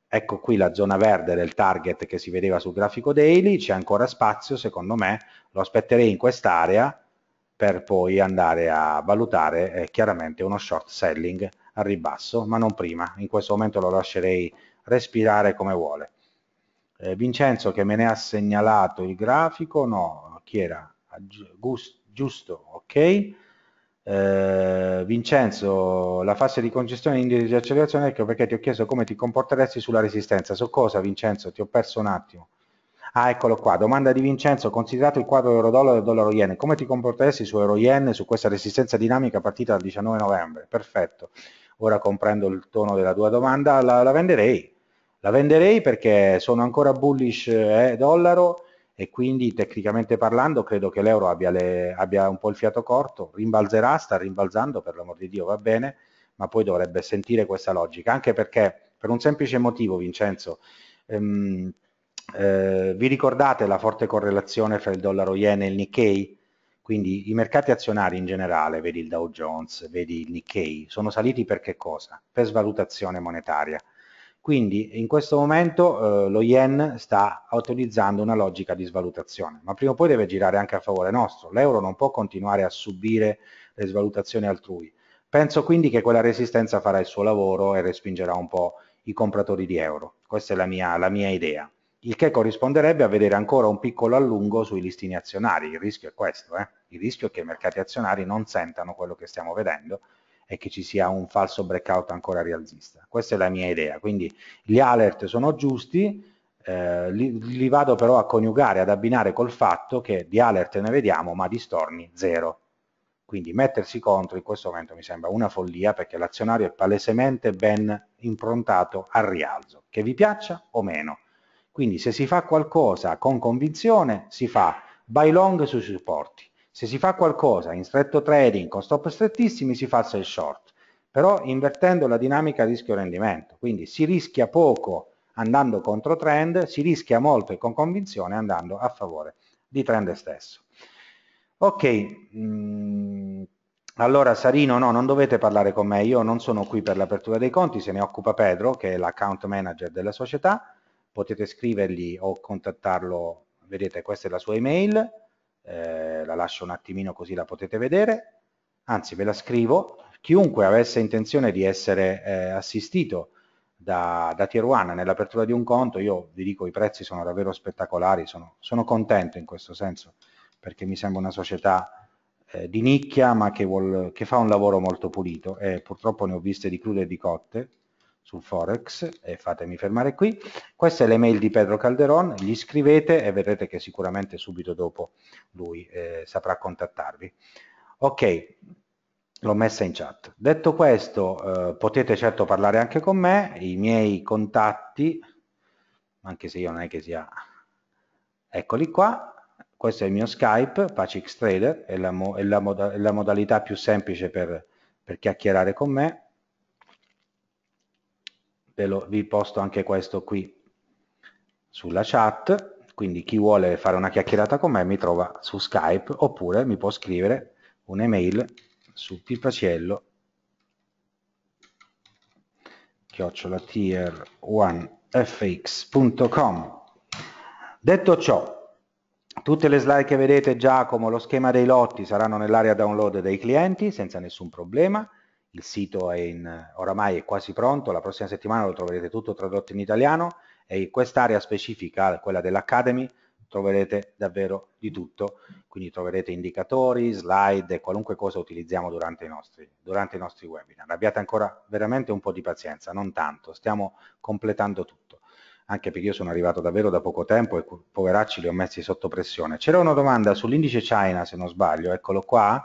ecco qui la zona verde del target che si vedeva sul grafico daily, c'è ancora spazio, secondo me lo aspetterei in quest'area per poi andare a valutare eh, chiaramente uno short selling al ribasso, ma non prima, in questo momento lo lascerei respirare come vuole. Eh, Vincenzo che me ne ha segnalato il grafico, no, chi era? Ah, giusto, ok. Eh, Vincenzo, la fase di congestione e indice di accelerazione, ecco perché ti ho chiesto come ti comporteresti sulla resistenza. Su cosa Vincenzo? Ti ho perso un attimo. Ah, eccolo qua. Domanda di Vincenzo, considerato il quadro euro-dollaro e dollaro-yen, come ti comporteresti su euro-yen su questa resistenza dinamica partita dal 19 novembre? Perfetto. Ora comprendo il tono della tua domanda, la, la venderei. La venderei perché sono ancora bullish eh, dollaro, e quindi tecnicamente parlando credo che l'euro abbia, le, abbia un po' il fiato corto, rimbalzerà, sta rimbalzando per l'amor di Dio va bene, ma poi dovrebbe sentire questa logica, anche perché per un semplice motivo Vincenzo, ehm, eh, vi ricordate la forte correlazione fra il dollaro yen e il Nikkei? Quindi i mercati azionari in generale, vedi il Dow Jones, vedi il Nikkei, sono saliti per che cosa? Per svalutazione monetaria. Quindi in questo momento eh, lo yen sta autorizzando una logica di svalutazione, ma prima o poi deve girare anche a favore nostro. L'euro non può continuare a subire le svalutazioni altrui. Penso quindi che quella resistenza farà il suo lavoro e respingerà un po' i compratori di euro. Questa è la mia, la mia idea. Il che corrisponderebbe a vedere ancora un piccolo allungo sui listini azionari. Il rischio è questo, eh? il rischio è che i mercati azionari non sentano quello che stiamo vedendo e che ci sia un falso breakout ancora rialzista. Questa è la mia idea, quindi gli alert sono giusti, eh, li, li, vado però a coniugare, ad abbinare col fatto che di alert ne vediamo ma di storni zero. Quindi mettersi contro in questo momento mi sembra una follia perché l'azionario è palesemente ben improntato al rialzo, che vi piaccia o meno. Quindi se si fa qualcosa con convinzione si fa buy long sui supporti, se si fa qualcosa in stretto trading con stop strettissimi si fa sell short, però invertendo la dinamica rischio-rendimento, quindi si rischia poco andando contro trend, si rischia molto e con convinzione andando a favore di trend stesso. Ok, mm, Allora Sarino, no, non dovete parlare con me, io non sono qui per l'apertura dei conti, se ne occupa Pedro, che è l'account manager della società, potete scrivergli o contattarlo, vedete questa è la sua email, eh, la lascio un attimino così la potete vedere, anzi ve la scrivo, chiunque avesse intenzione di essere eh, assistito da, da Tier 1 nell'apertura di un conto, io vi dico i prezzi sono davvero spettacolari, sono, sono contento in questo senso perché mi sembra una società eh, di nicchia ma che, vuol, che fa un lavoro molto pulito e purtroppo ne ho viste di crude e di cotte sul Forex e fatemi fermare qui. Questa è l'email di Pedro Calderon, gli scrivete e vedrete che sicuramente subito dopo lui eh, saprà contattarvi. Ok, l'ho messa in chat. Detto questo, eh, potete certo parlare anche con me, i miei contatti, anche se io non è che sia... Eccoli qua, questo è il mio Skype, Pacix Trader, è mo, è la, è la modalità più semplice per, per chiacchierare con me ve lo, vi posto anche questo qui sulla chat, quindi chi vuole fare una chiacchierata con me mi trova su Skype oppure mi può scrivere un'email su pipaciello chiocciolatier1fx.com Detto ciò, tutte le slide che vedete, Giacomo, lo schema dei lotti saranno nell'area download dei clienti senza nessun problema il sito è in, oramai è quasi pronto, la prossima settimana lo troverete tutto tradotto in italiano e in quest'area specifica, quella dell'Academy, troverete davvero di tutto, quindi troverete indicatori, slide e qualunque cosa utilizziamo durante i, nostri, durante i nostri webinar. Abbiate ancora veramente un po' di pazienza, non tanto, stiamo completando tutto, anche perché io sono arrivato davvero da poco tempo e poveracci li ho messi sotto pressione. C'era una domanda sull'indice China, se non sbaglio, eccolo qua,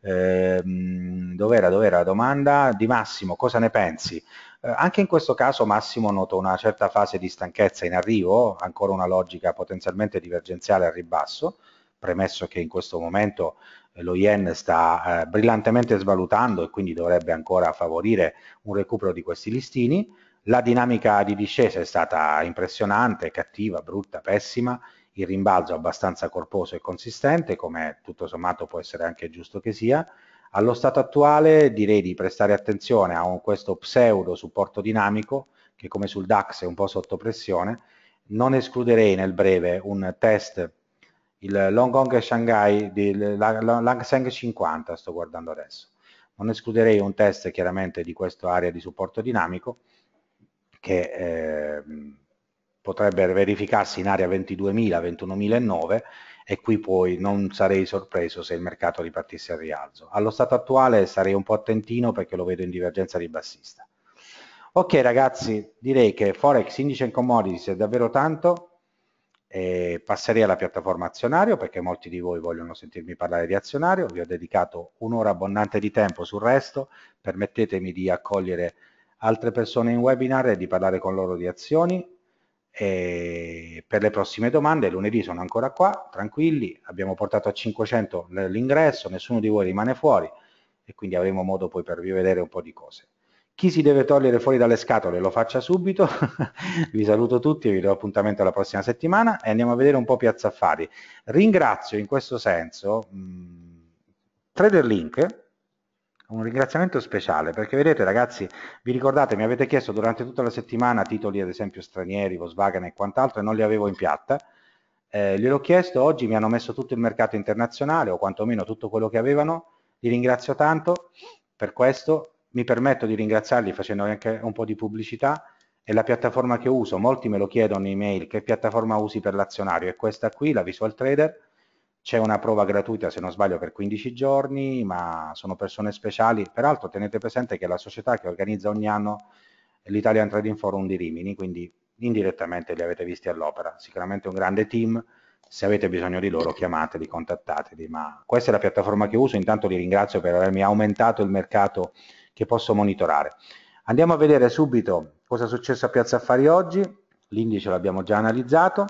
Ehm, dov'era, dov'era la domanda? Di Massimo, cosa ne pensi? Eh, anche in questo caso Massimo noto una certa fase di stanchezza in arrivo, ancora una logica potenzialmente divergenziale al ribasso, premesso che in questo momento eh, lo yen sta eh, brillantemente svalutando e quindi dovrebbe ancora favorire un recupero di questi listini, la dinamica di discesa è stata impressionante, cattiva, brutta, pessima, il rimbalzo abbastanza corposo e consistente, come tutto sommato può essere anche giusto che sia. Allo stato attuale direi di prestare attenzione a un, questo pseudo supporto dinamico, che come sul DAX è un po' sotto pressione. Non escluderei nel breve un test, il Long Kong Shanghai, Lang Seng 50 sto guardando adesso. Non escluderei un test chiaramente di questa area di supporto dinamico che... Eh, potrebbe verificarsi in area 22.000-21.009 e qui poi non sarei sorpreso se il mercato ripartisse al rialzo. Allo stato attuale sarei un po' attentino perché lo vedo in divergenza di bassista. Ok ragazzi, direi che Forex, indice and commodities è davvero tanto, e passerei alla piattaforma azionario perché molti di voi vogliono sentirmi parlare di azionario, vi ho dedicato un'ora abbondante di tempo sul resto, permettetemi di accogliere altre persone in webinar e di parlare con loro di azioni, e per le prossime domande lunedì sono ancora qua, tranquilli, abbiamo portato a 500 l'ingresso, nessuno di voi rimane fuori e quindi avremo modo poi per rivedere un po' di cose. Chi si deve togliere fuori dalle scatole lo faccia subito, vi saluto tutti, e vi do appuntamento alla prossima settimana e andiamo a vedere un po' Piazza Affari. Ringrazio in questo senso mh, mm, Trader Link un ringraziamento speciale perché vedete ragazzi, vi ricordate, mi avete chiesto durante tutta la settimana titoli ad esempio stranieri, Volkswagen e quant'altro e non li avevo in piatta. Eh, gliel'ho chiesto, oggi mi hanno messo tutto il mercato internazionale o quantomeno tutto quello che avevano, li ringrazio tanto per questo, mi permetto di ringraziarli facendo anche un po' di pubblicità e la piattaforma che uso, molti me lo chiedono in email, che piattaforma usi per l'azionario, è questa qui, la Visual Trader, c'è una prova gratuita se non sbaglio per 15 giorni, ma sono persone speciali. Peraltro tenete presente che è la società che organizza ogni anno l'Italian Trading Forum di Rimini, quindi indirettamente li avete visti all'opera. Sicuramente un grande team, se avete bisogno di loro chiamateli, contattateli, ma questa è la piattaforma che uso, intanto li ringrazio per avermi aumentato il mercato che posso monitorare. Andiamo a vedere subito cosa è successo a Piazza Affari oggi, l'indice l'abbiamo già analizzato,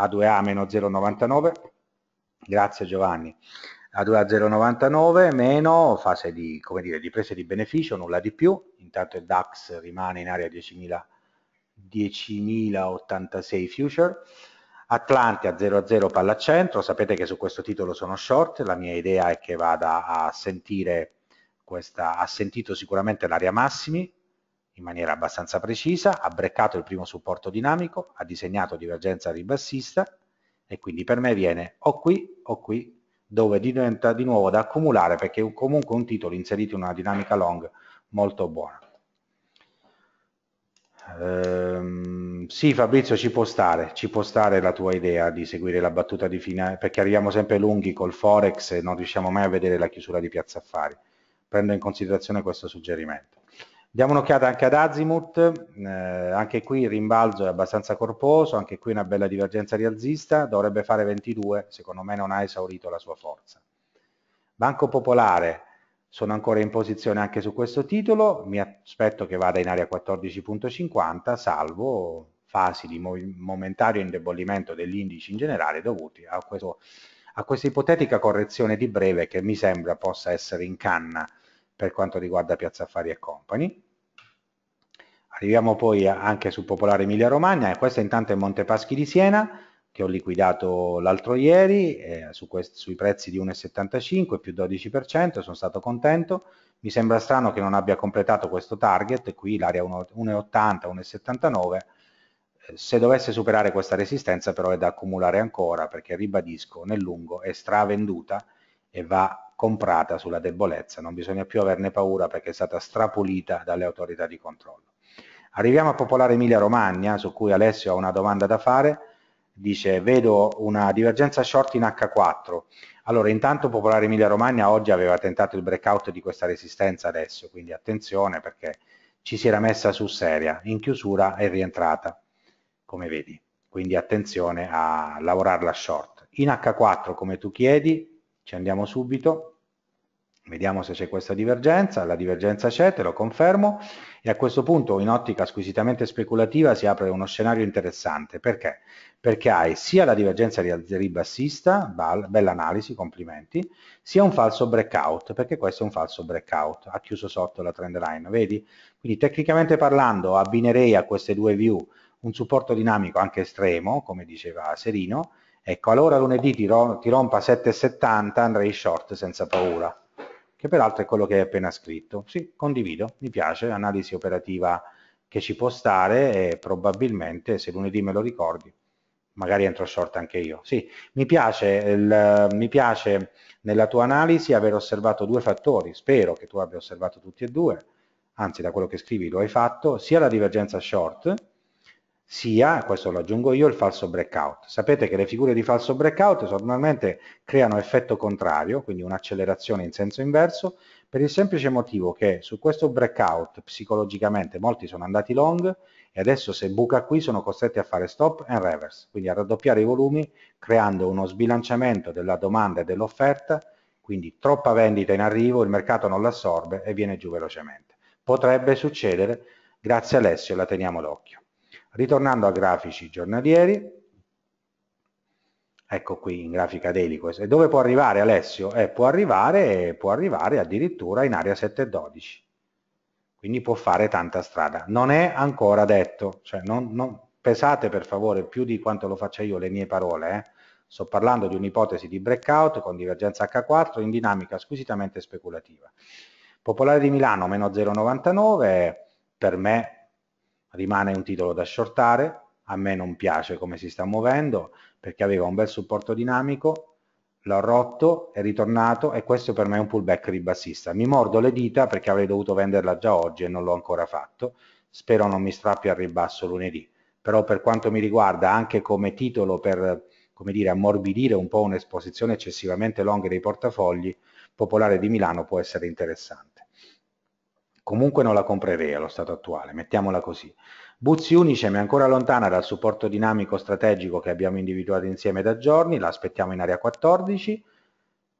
A2A-0,99, Grazie Giovanni. a 0,99 meno fase di, come dire, di presa di beneficio, nulla di più. Intanto il DAX rimane in area 10.086 10 future. Atlantia 0,0 palla a centro, sapete che su questo titolo sono short, la mia idea è che vada a sentire questa, ha sentito sicuramente l'area massimi in maniera abbastanza precisa, ha breccato il primo supporto dinamico, ha disegnato divergenza ribassista, e quindi per me viene o qui o qui dove diventa di nuovo da accumulare perché comunque un titolo inserito in una dinamica long molto buona. Ehm, sì Fabrizio ci può stare, ci può stare la tua idea di seguire la battuta di fine perché arriviamo sempre lunghi col Forex e non riusciamo mai a vedere la chiusura di Piazza Affari. Prendo in considerazione questo suggerimento. Diamo un'occhiata anche ad Azimut, eh, anche qui il rimbalzo è abbastanza corposo, anche qui una bella divergenza rialzista, dovrebbe fare 22, secondo me non ha esaurito la sua forza. Banco Popolare, sono ancora in posizione anche su questo titolo, mi aspetto che vada in area 14.50, salvo fasi di momentario indebolimento degli indici in generale dovuti a, questo, a questa ipotetica correzione di breve che mi sembra possa essere in canna per quanto riguarda Piazza Affari e Company Arriviamo poi anche su Popolare Emilia Romagna e questo intanto è Monte Paschi di Siena che ho liquidato l'altro ieri eh, su quest- sui prezzi di 1,75 più 12%, sono stato contento. Mi sembra strano che non abbia completato questo target, qui l'area 1,80, 1,79. Se dovesse superare questa resistenza però è da accumulare ancora perché ribadisco nel lungo è stravenduta e va comprata sulla debolezza, non bisogna più averne paura perché è stata strapulita dalle autorità di controllo. Arriviamo a popolare Emilia Romagna, su cui Alessio ha una domanda da fare, dice vedo una divergenza short in H4. Allora, intanto Popolare Emilia Romagna oggi aveva tentato il breakout di questa resistenza adesso, quindi attenzione perché ci si era messa su seria, in chiusura è rientrata, come vedi. Quindi attenzione a lavorarla short. In H4, come tu chiedi, ci andiamo subito, vediamo se c'è questa divergenza, la divergenza c'è, te lo confermo, e a questo punto, in ottica squisitamente speculativa, si apre uno scenario interessante. Perché? Perché hai sia la divergenza ribassista, bella analisi, complimenti, sia un falso breakout, perché questo è un falso breakout, ha chiuso sotto la trend line, vedi? Quindi tecnicamente parlando abbinerei a queste due view un supporto dinamico anche estremo, come diceva Serino, e ecco, qualora lunedì ti rompa 7,70 andrei short senza paura che peraltro è quello che hai appena scritto. Sì, condivido, mi piace, analisi operativa che ci può stare e probabilmente, se lunedì me lo ricordi, magari entro short anche io. Sì, mi piace, il, mi piace nella tua analisi aver osservato due fattori, spero che tu abbia osservato tutti e due, anzi da quello che scrivi lo hai fatto, sia la divergenza short, sia, questo lo aggiungo io, il falso breakout. Sapete che le figure di falso breakout normalmente creano effetto contrario, quindi un'accelerazione in senso inverso, per il semplice motivo che su questo breakout psicologicamente molti sono andati long e adesso se buca qui sono costretti a fare stop and reverse, quindi a raddoppiare i volumi creando uno sbilanciamento della domanda e dell'offerta, quindi troppa vendita in arrivo, il mercato non l'assorbe e viene giù velocemente. Potrebbe succedere, grazie Alessio la teniamo d'occhio. Ritornando a grafici giornalieri, ecco qui in grafica daily e dove può arrivare Alessio? Eh, può, arrivare, può arrivare addirittura in area 712, quindi può fare tanta strada. Non è ancora detto, cioè non, non, pesate per favore più di quanto lo faccia io le mie parole, eh. sto parlando di un'ipotesi di breakout con divergenza H4 in dinamica squisitamente speculativa. Popolare di Milano meno 0,99 per me rimane un titolo da shortare, a me non piace come si sta muovendo perché aveva un bel supporto dinamico, l'ho rotto, è ritornato e questo per me è un pullback ribassista. Mi mordo le dita perché avrei dovuto venderla già oggi e non l'ho ancora fatto, spero non mi strappi al ribasso lunedì, però per quanto mi riguarda anche come titolo per come dire, ammorbidire un po' un'esposizione eccessivamente long dei portafogli, Popolare di Milano può essere interessante comunque non la comprerei allo stato attuale, mettiamola così. Buzzi Unicem è ancora lontana dal supporto dinamico strategico che abbiamo individuato insieme da giorni, la aspettiamo in area 14,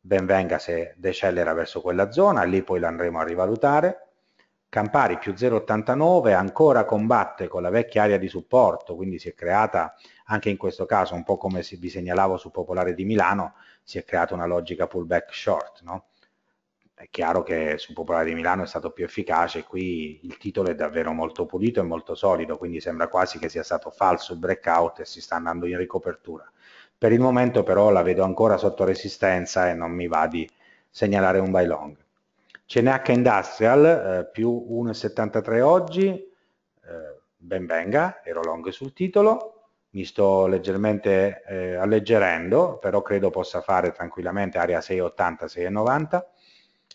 ben venga se decelera verso quella zona, lì poi l'andremo a rivalutare. Campari più 0,89 ancora combatte con la vecchia area di supporto, quindi si è creata anche in questo caso, un po' come vi segnalavo su Popolare di Milano, si è creata una logica pullback short. No? è chiaro che su Popolare di Milano è stato più efficace, qui il titolo è davvero molto pulito e molto solido, quindi sembra quasi che sia stato falso il breakout e si sta andando in ricopertura. Per il momento però la vedo ancora sotto resistenza e non mi va di segnalare un buy long. CNH Industrial eh, più 1,73 oggi, eh, ben venga, ero long sul titolo, mi sto leggermente eh, alleggerendo, però credo possa fare tranquillamente area 6,80-6,90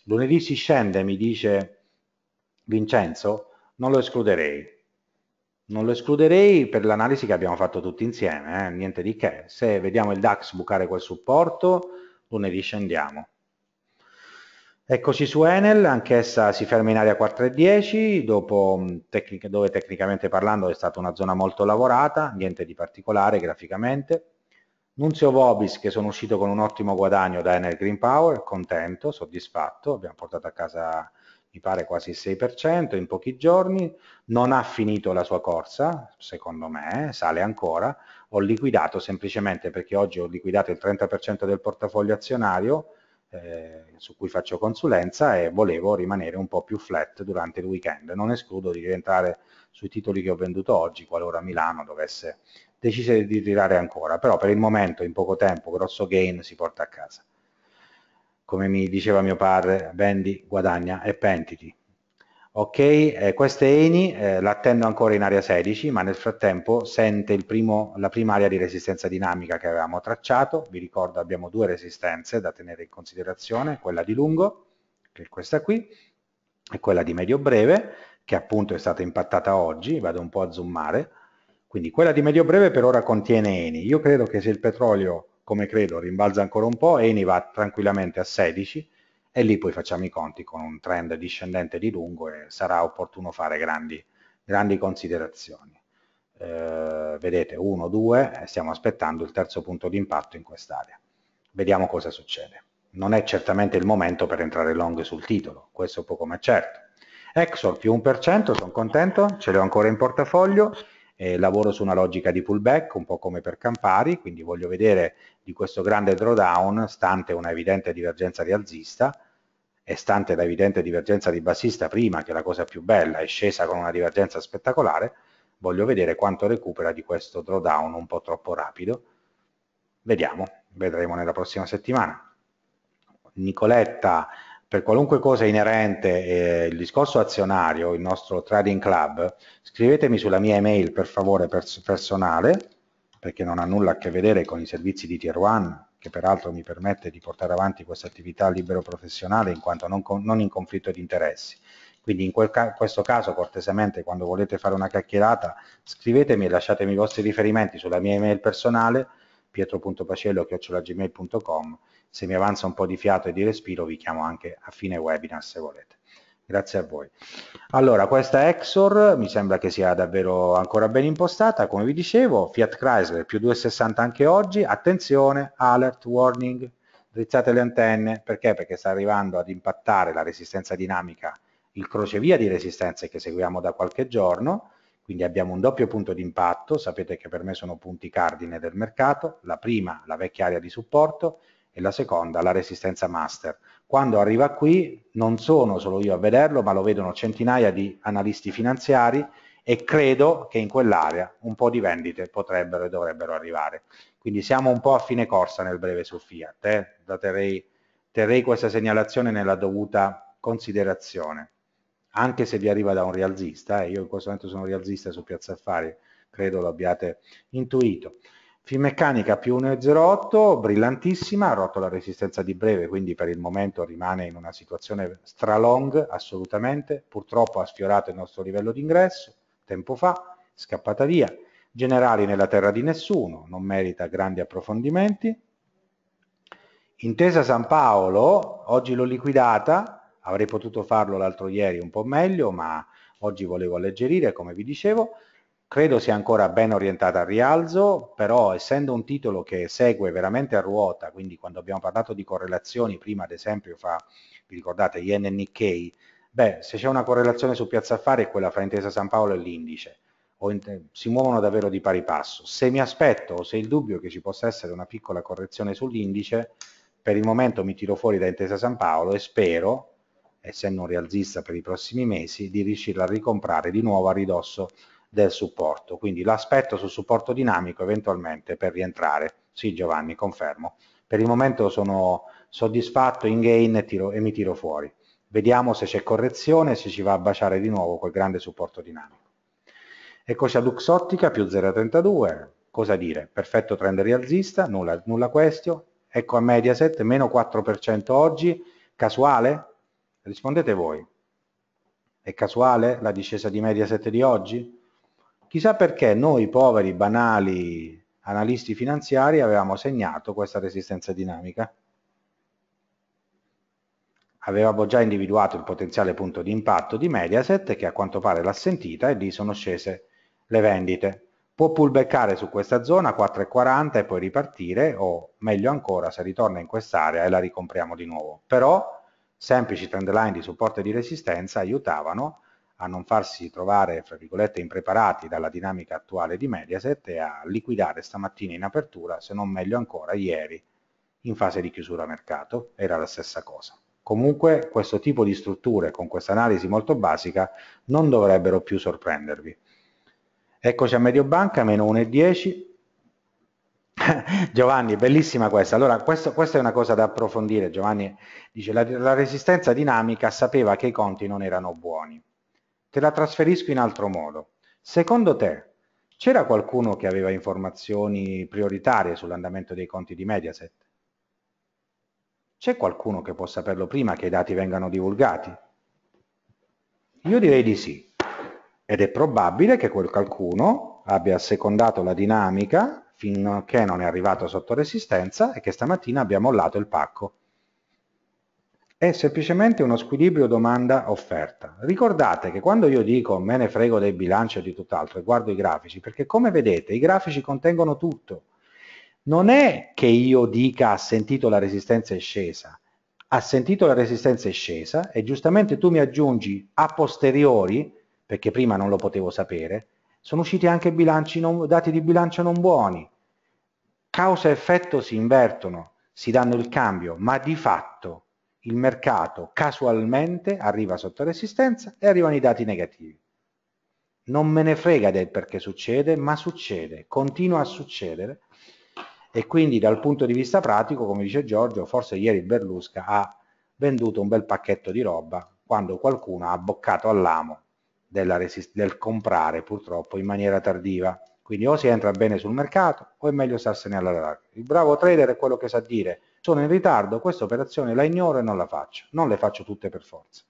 lunedì si scende, mi dice Vincenzo, non lo escluderei. Non lo escluderei per l'analisi che abbiamo fatto tutti insieme, eh? niente di che. Se vediamo il DAX bucare quel supporto, lunedì scendiamo. Eccoci su Enel, anch'essa si ferma in area 4,10, dopo, mm, tecnic dove tecnicamente parlando è stata una zona molto lavorata, niente di particolare graficamente. Nunzio Vobis che sono uscito con un ottimo guadagno da Enel Green Power, contento, soddisfatto, abbiamo portato a casa mi pare quasi il 6% in pochi giorni, non ha finito la sua corsa, secondo me, sale ancora, ho liquidato semplicemente perché oggi ho liquidato il 30% del portafoglio azionario eh, su cui faccio consulenza e volevo rimanere un po' più flat durante il weekend, non escludo di rientrare sui titoli che ho venduto oggi qualora Milano dovesse decise di tirare ancora, però per il momento in poco tempo grosso gain si porta a casa. Come mi diceva mio padre, vendi, guadagna e pentiti. Ok, eh, questa è Eni, eh, l'attendo ancora in area 16, ma nel frattempo sente primo, la prima area di resistenza dinamica che avevamo tracciato, vi ricordo abbiamo due resistenze da tenere in considerazione, quella di lungo, che è questa qui, e quella di medio breve, che appunto è stata impattata oggi, vado un po' a zoomare, quindi quella di medio breve per ora contiene Eni. Io credo che se il petrolio, come credo, rimbalza ancora un po', Eni va tranquillamente a 16 e lì poi facciamo i conti con un trend discendente di lungo e sarà opportuno fare grandi, grandi considerazioni. Eh, vedete 1, 2 stiamo aspettando il terzo punto di impatto in quest'area. Vediamo cosa succede. Non è certamente il momento per entrare long sul titolo, questo poco ma certo. Exor più 1%, sono contento, ce l'ho ancora in portafoglio eh, lavoro su una logica di pullback, un po' come per Campari, quindi voglio vedere di questo grande drawdown, stante una evidente divergenza rialzista, e stante la evidente divergenza di bassista prima, che è la cosa più bella, è scesa con una divergenza spettacolare, voglio vedere quanto recupera di questo drawdown un po' troppo rapido. Vediamo, vedremo nella prossima settimana. Nicoletta per qualunque cosa inerente eh, il discorso azionario, il nostro trading club, scrivetemi sulla mia email per favore pers personale, perché non ha nulla a che vedere con i servizi di Tier 1, che peraltro mi permette di portare avanti questa attività libero professionale in quanto non, non in conflitto di interessi. Quindi in ca questo caso, cortesemente, quando volete fare una chiacchierata, scrivetemi e lasciatemi i vostri riferimenti sulla mia email personale, pietro.pacello.gmail.com se mi avanza un po' di fiato e di respiro vi chiamo anche a fine webinar se volete grazie a voi allora questa Exor mi sembra che sia davvero ancora ben impostata come vi dicevo Fiat Chrysler più 2,60 anche oggi attenzione alert warning drizzate le antenne perché? perché sta arrivando ad impattare la resistenza dinamica il crocevia di resistenze che seguiamo da qualche giorno quindi abbiamo un doppio punto di impatto, sapete che per me sono punti cardine del mercato, la prima la vecchia area di supporto e la seconda la resistenza master. Quando arriva qui non sono solo io a vederlo, ma lo vedono centinaia di analisti finanziari e credo che in quell'area un po' di vendite potrebbero e dovrebbero arrivare. Quindi siamo un po' a fine corsa nel breve Sofia, Fiat, eh. terrei, terrei questa segnalazione nella dovuta considerazione anche se vi arriva da un rialzista, e eh, io in questo momento sono rialzista su Piazza Affari, credo l'abbiate intuito. Finmeccanica più 1,08, brillantissima, ha rotto la resistenza di breve, quindi per il momento rimane in una situazione stralong assolutamente, purtroppo ha sfiorato il nostro livello d'ingresso, tempo fa, scappata via. Generali nella terra di nessuno, non merita grandi approfondimenti. Intesa San Paolo, oggi l'ho liquidata, avrei potuto farlo l'altro ieri un po' meglio, ma oggi volevo alleggerire, come vi dicevo. Credo sia ancora ben orientata al rialzo, però essendo un titolo che segue veramente a ruota, quindi quando abbiamo parlato di correlazioni, prima ad esempio fa, vi ricordate, Yen e Nikkei, beh, se c'è una correlazione su Piazza Affari è quella fra Intesa San Paolo e l'indice, si muovono davvero di pari passo. Se mi aspetto o se il dubbio che ci possa essere una piccola correzione sull'indice, per il momento mi tiro fuori da Intesa San Paolo e spero, essendo un rialzista per i prossimi mesi, di riuscirla a ricomprare di nuovo a ridosso del supporto. Quindi l'aspetto sul supporto dinamico eventualmente per rientrare. Sì Giovanni, confermo. Per il momento sono soddisfatto in gain e, tiro, e mi tiro fuori. Vediamo se c'è correzione, se ci va a baciare di nuovo quel grande supporto dinamico. Eccoci a Luxottica più 0,32. Cosa dire? Perfetto trend rialzista, nulla, nulla question. Ecco a Mediaset, meno 4% oggi. Casuale? Rispondete voi. È casuale la discesa di Mediaset di oggi? Chissà perché noi poveri, banali analisti finanziari avevamo segnato questa resistenza dinamica. Avevamo già individuato il potenziale punto di impatto di Mediaset che a quanto pare l'ha sentita e lì sono scese le vendite. Può pullbackare su questa zona 4,40 e poi ripartire o meglio ancora se ritorna in quest'area e la ricompriamo di nuovo. Però semplici trend line di supporto e di resistenza aiutavano a non farsi trovare, fra virgolette, impreparati dalla dinamica attuale di Mediaset e a liquidare stamattina in apertura, se non meglio ancora ieri, in fase di chiusura mercato, era la stessa cosa. Comunque questo tipo di strutture, con questa analisi molto basica, non dovrebbero più sorprendervi. Eccoci a Mediobanca, meno 1,10, Giovanni, bellissima questa. Allora, questo, questa è una cosa da approfondire. Giovanni dice, la, la resistenza dinamica sapeva che i conti non erano buoni. Te la trasferisco in altro modo. Secondo te, c'era qualcuno che aveva informazioni prioritarie sull'andamento dei conti di Mediaset? C'è qualcuno che può saperlo prima che i dati vengano divulgati? Io direi di sì. Ed è probabile che quel qualcuno abbia assecondato la dinamica finché non è arrivato sotto resistenza e che stamattina abbiamo mollato il pacco. È semplicemente uno squilibrio domanda-offerta. Ricordate che quando io dico me ne frego dei bilanci e di tutt'altro e guardo i grafici, perché come vedete i grafici contengono tutto. Non è che io dica ha sentito la resistenza è scesa, ha sentito la resistenza è scesa e giustamente tu mi aggiungi a posteriori, perché prima non lo potevo sapere, sono usciti anche non, dati di bilancio non buoni. Causa e effetto si invertono, si danno il cambio, ma di fatto il mercato casualmente arriva sotto resistenza e arrivano i dati negativi. Non me ne frega del perché succede, ma succede, continua a succedere e quindi dal punto di vista pratico, come dice Giorgio, forse ieri Berlusca ha venduto un bel pacchetto di roba quando qualcuno ha boccato all'amo resist- del comprare purtroppo in maniera tardiva. Quindi o si entra bene sul mercato o è meglio starsene alla larga. Il bravo trader è quello che sa dire sono in ritardo, questa operazione la ignoro e non la faccio, non le faccio tutte per forza.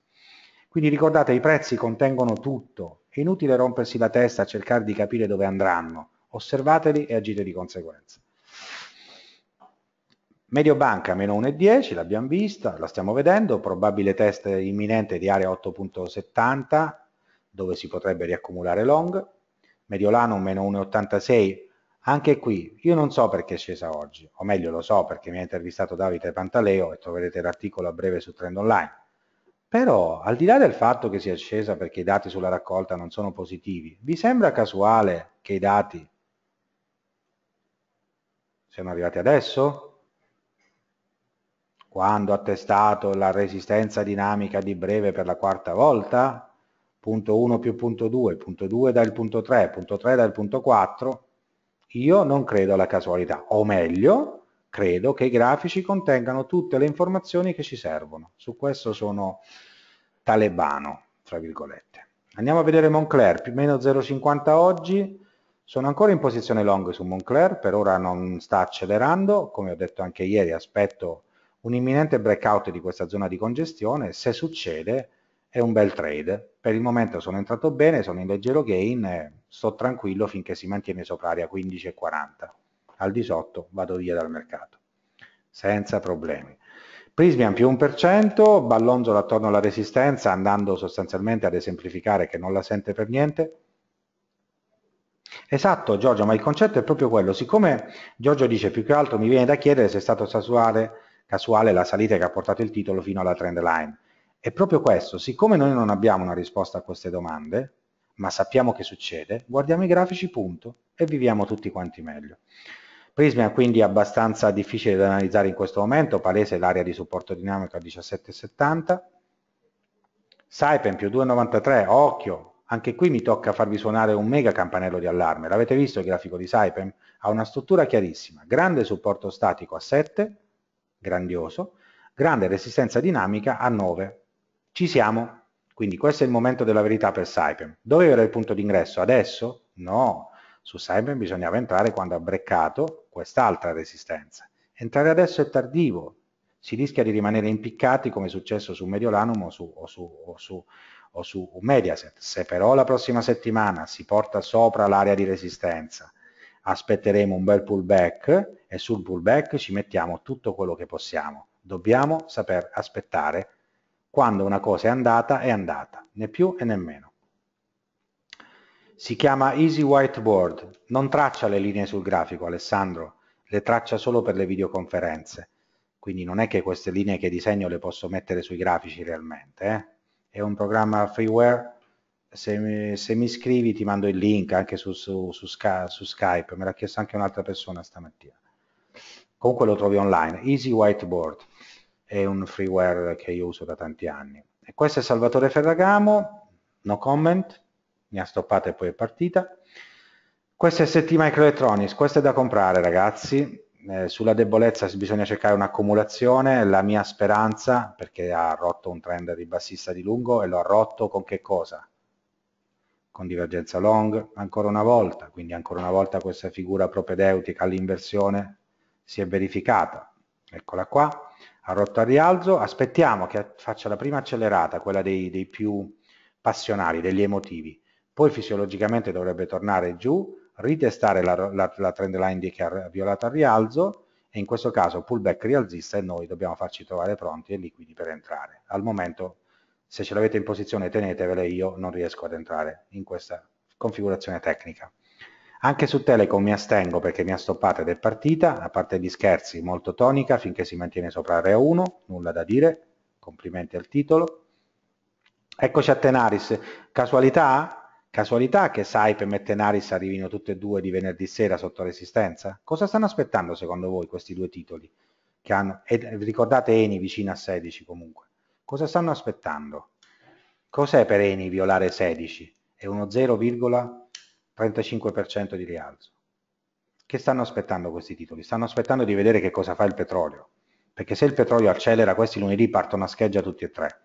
Quindi ricordate, i prezzi contengono tutto, è inutile rompersi la testa a cercare di capire dove andranno, osservateli e agite di conseguenza. Mediobanca meno 1,10 l'abbiamo vista, la stiamo vedendo, probabile test imminente di area 8.70, dove si potrebbe riaccumulare long, Mediolanum meno 1,86, anche qui io non so perché è scesa oggi, o meglio lo so perché mi ha intervistato Davide Pantaleo e troverete l'articolo a breve su Trend Online, però al di là del fatto che sia scesa perché i dati sulla raccolta non sono positivi, vi sembra casuale che i dati siamo arrivati adesso? Quando ha testato la resistenza dinamica di breve per la quarta volta? punto 1 più punto 2, punto 2 dal punto 3, punto 3 dal punto 4, io non credo alla casualità, o meglio, credo che i grafici contengano tutte le informazioni che ci servono. Su questo sono talebano, tra virgolette. Andiamo a vedere Moncler, più o meno 0,50 oggi, sono ancora in posizione long su Moncler, per ora non sta accelerando, come ho detto anche ieri, aspetto un imminente breakout di questa zona di congestione, se succede è un bel trade. Per il momento sono entrato bene, sono in leggero gain, eh, sto tranquillo finché si mantiene sopra area 15,40. Al di sotto vado via dal mercato, senza problemi. Prismian più 1%, Ballonzola attorno alla resistenza, andando sostanzialmente ad esemplificare che non la sente per niente. Esatto Giorgio, ma il concetto è proprio quello. Siccome Giorgio dice più che altro mi viene da chiedere se è stato casuale, casuale la salita che ha portato il titolo fino alla trend line è proprio questo, siccome noi non abbiamo una risposta a queste domande, ma sappiamo che succede, guardiamo i grafici, punto, e viviamo tutti quanti meglio. Prisma quindi abbastanza difficile da analizzare in questo momento, palese l'area di supporto dinamico a 17,70, Saipen più 2,93, occhio, anche qui mi tocca farvi suonare un mega campanello di allarme, l'avete visto il grafico di Saipem? Ha una struttura chiarissima, grande supporto statico a 7, grandioso, grande resistenza dinamica a 9, ci siamo. Quindi questo è il momento della verità per Saipem. Dove era il punto d'ingresso? Adesso? No. Su Saipem bisognava entrare quando ha breccato quest'altra resistenza. Entrare adesso è tardivo. Si rischia di rimanere impiccati come è successo su Mediolanum o su, o su, o su o su Mediaset. Se però la prossima settimana si porta sopra l'area di resistenza, aspetteremo un bel pullback e sul pullback ci mettiamo tutto quello che possiamo. Dobbiamo saper aspettare quando una cosa è andata, è andata, né più e né meno. Si chiama Easy Whiteboard, non traccia le linee sul grafico Alessandro, le traccia solo per le videoconferenze, quindi non è che queste linee che disegno le posso mettere sui grafici realmente. Eh? È un programma freeware, se mi, se mi, iscrivi ti mando il link anche su, su, su, su Skype, me l'ha chiesto anche un'altra persona stamattina. Comunque lo trovi online, Easy Whiteboard è un freeware che io uso da tanti anni. E questo è Salvatore Ferragamo, no comment, mi ha stoppato e poi è partita. Questo è ST Microelectronics, questo è da comprare ragazzi, eh, sulla debolezza bisogna cercare un'accumulazione, la mia speranza, perché ha rotto un trend ribassista di lungo e lo ha rotto con che cosa? Con divergenza long ancora una volta, quindi ancora una volta questa figura propedeutica all'inversione si è verificata, eccola qua a rotta rialzo, aspettiamo che faccia la prima accelerata, quella dei, dei più passionali, degli emotivi, poi fisiologicamente dovrebbe tornare giù, ritestare la, la, la trend line di che ha violato al rialzo e in questo caso pullback rialzista e noi dobbiamo farci trovare pronti e liquidi per entrare. Al momento se ce l'avete in posizione tenetevele, io non riesco ad entrare in questa configurazione tecnica. Anche su Telecom mi astengo perché mi ha ed è partita, a parte gli scherzi, molto tonica finché si mantiene sopra area 1, nulla da dire, complimenti al titolo. Eccoci a Tenaris, casualità? Casualità che Saipem e Tenaris arrivino tutte e due di venerdì sera sotto resistenza? Cosa stanno aspettando secondo voi questi due titoli? Che hanno, e ricordate Eni vicino a 16 comunque. Cosa stanno aspettando? Cos'è per Eni violare 16? È uno 0, 35% di rialzo. Che stanno aspettando questi titoli? Stanno aspettando di vedere che cosa fa il petrolio, perché se il petrolio accelera questi lunedì partono a scheggia tutti e tre.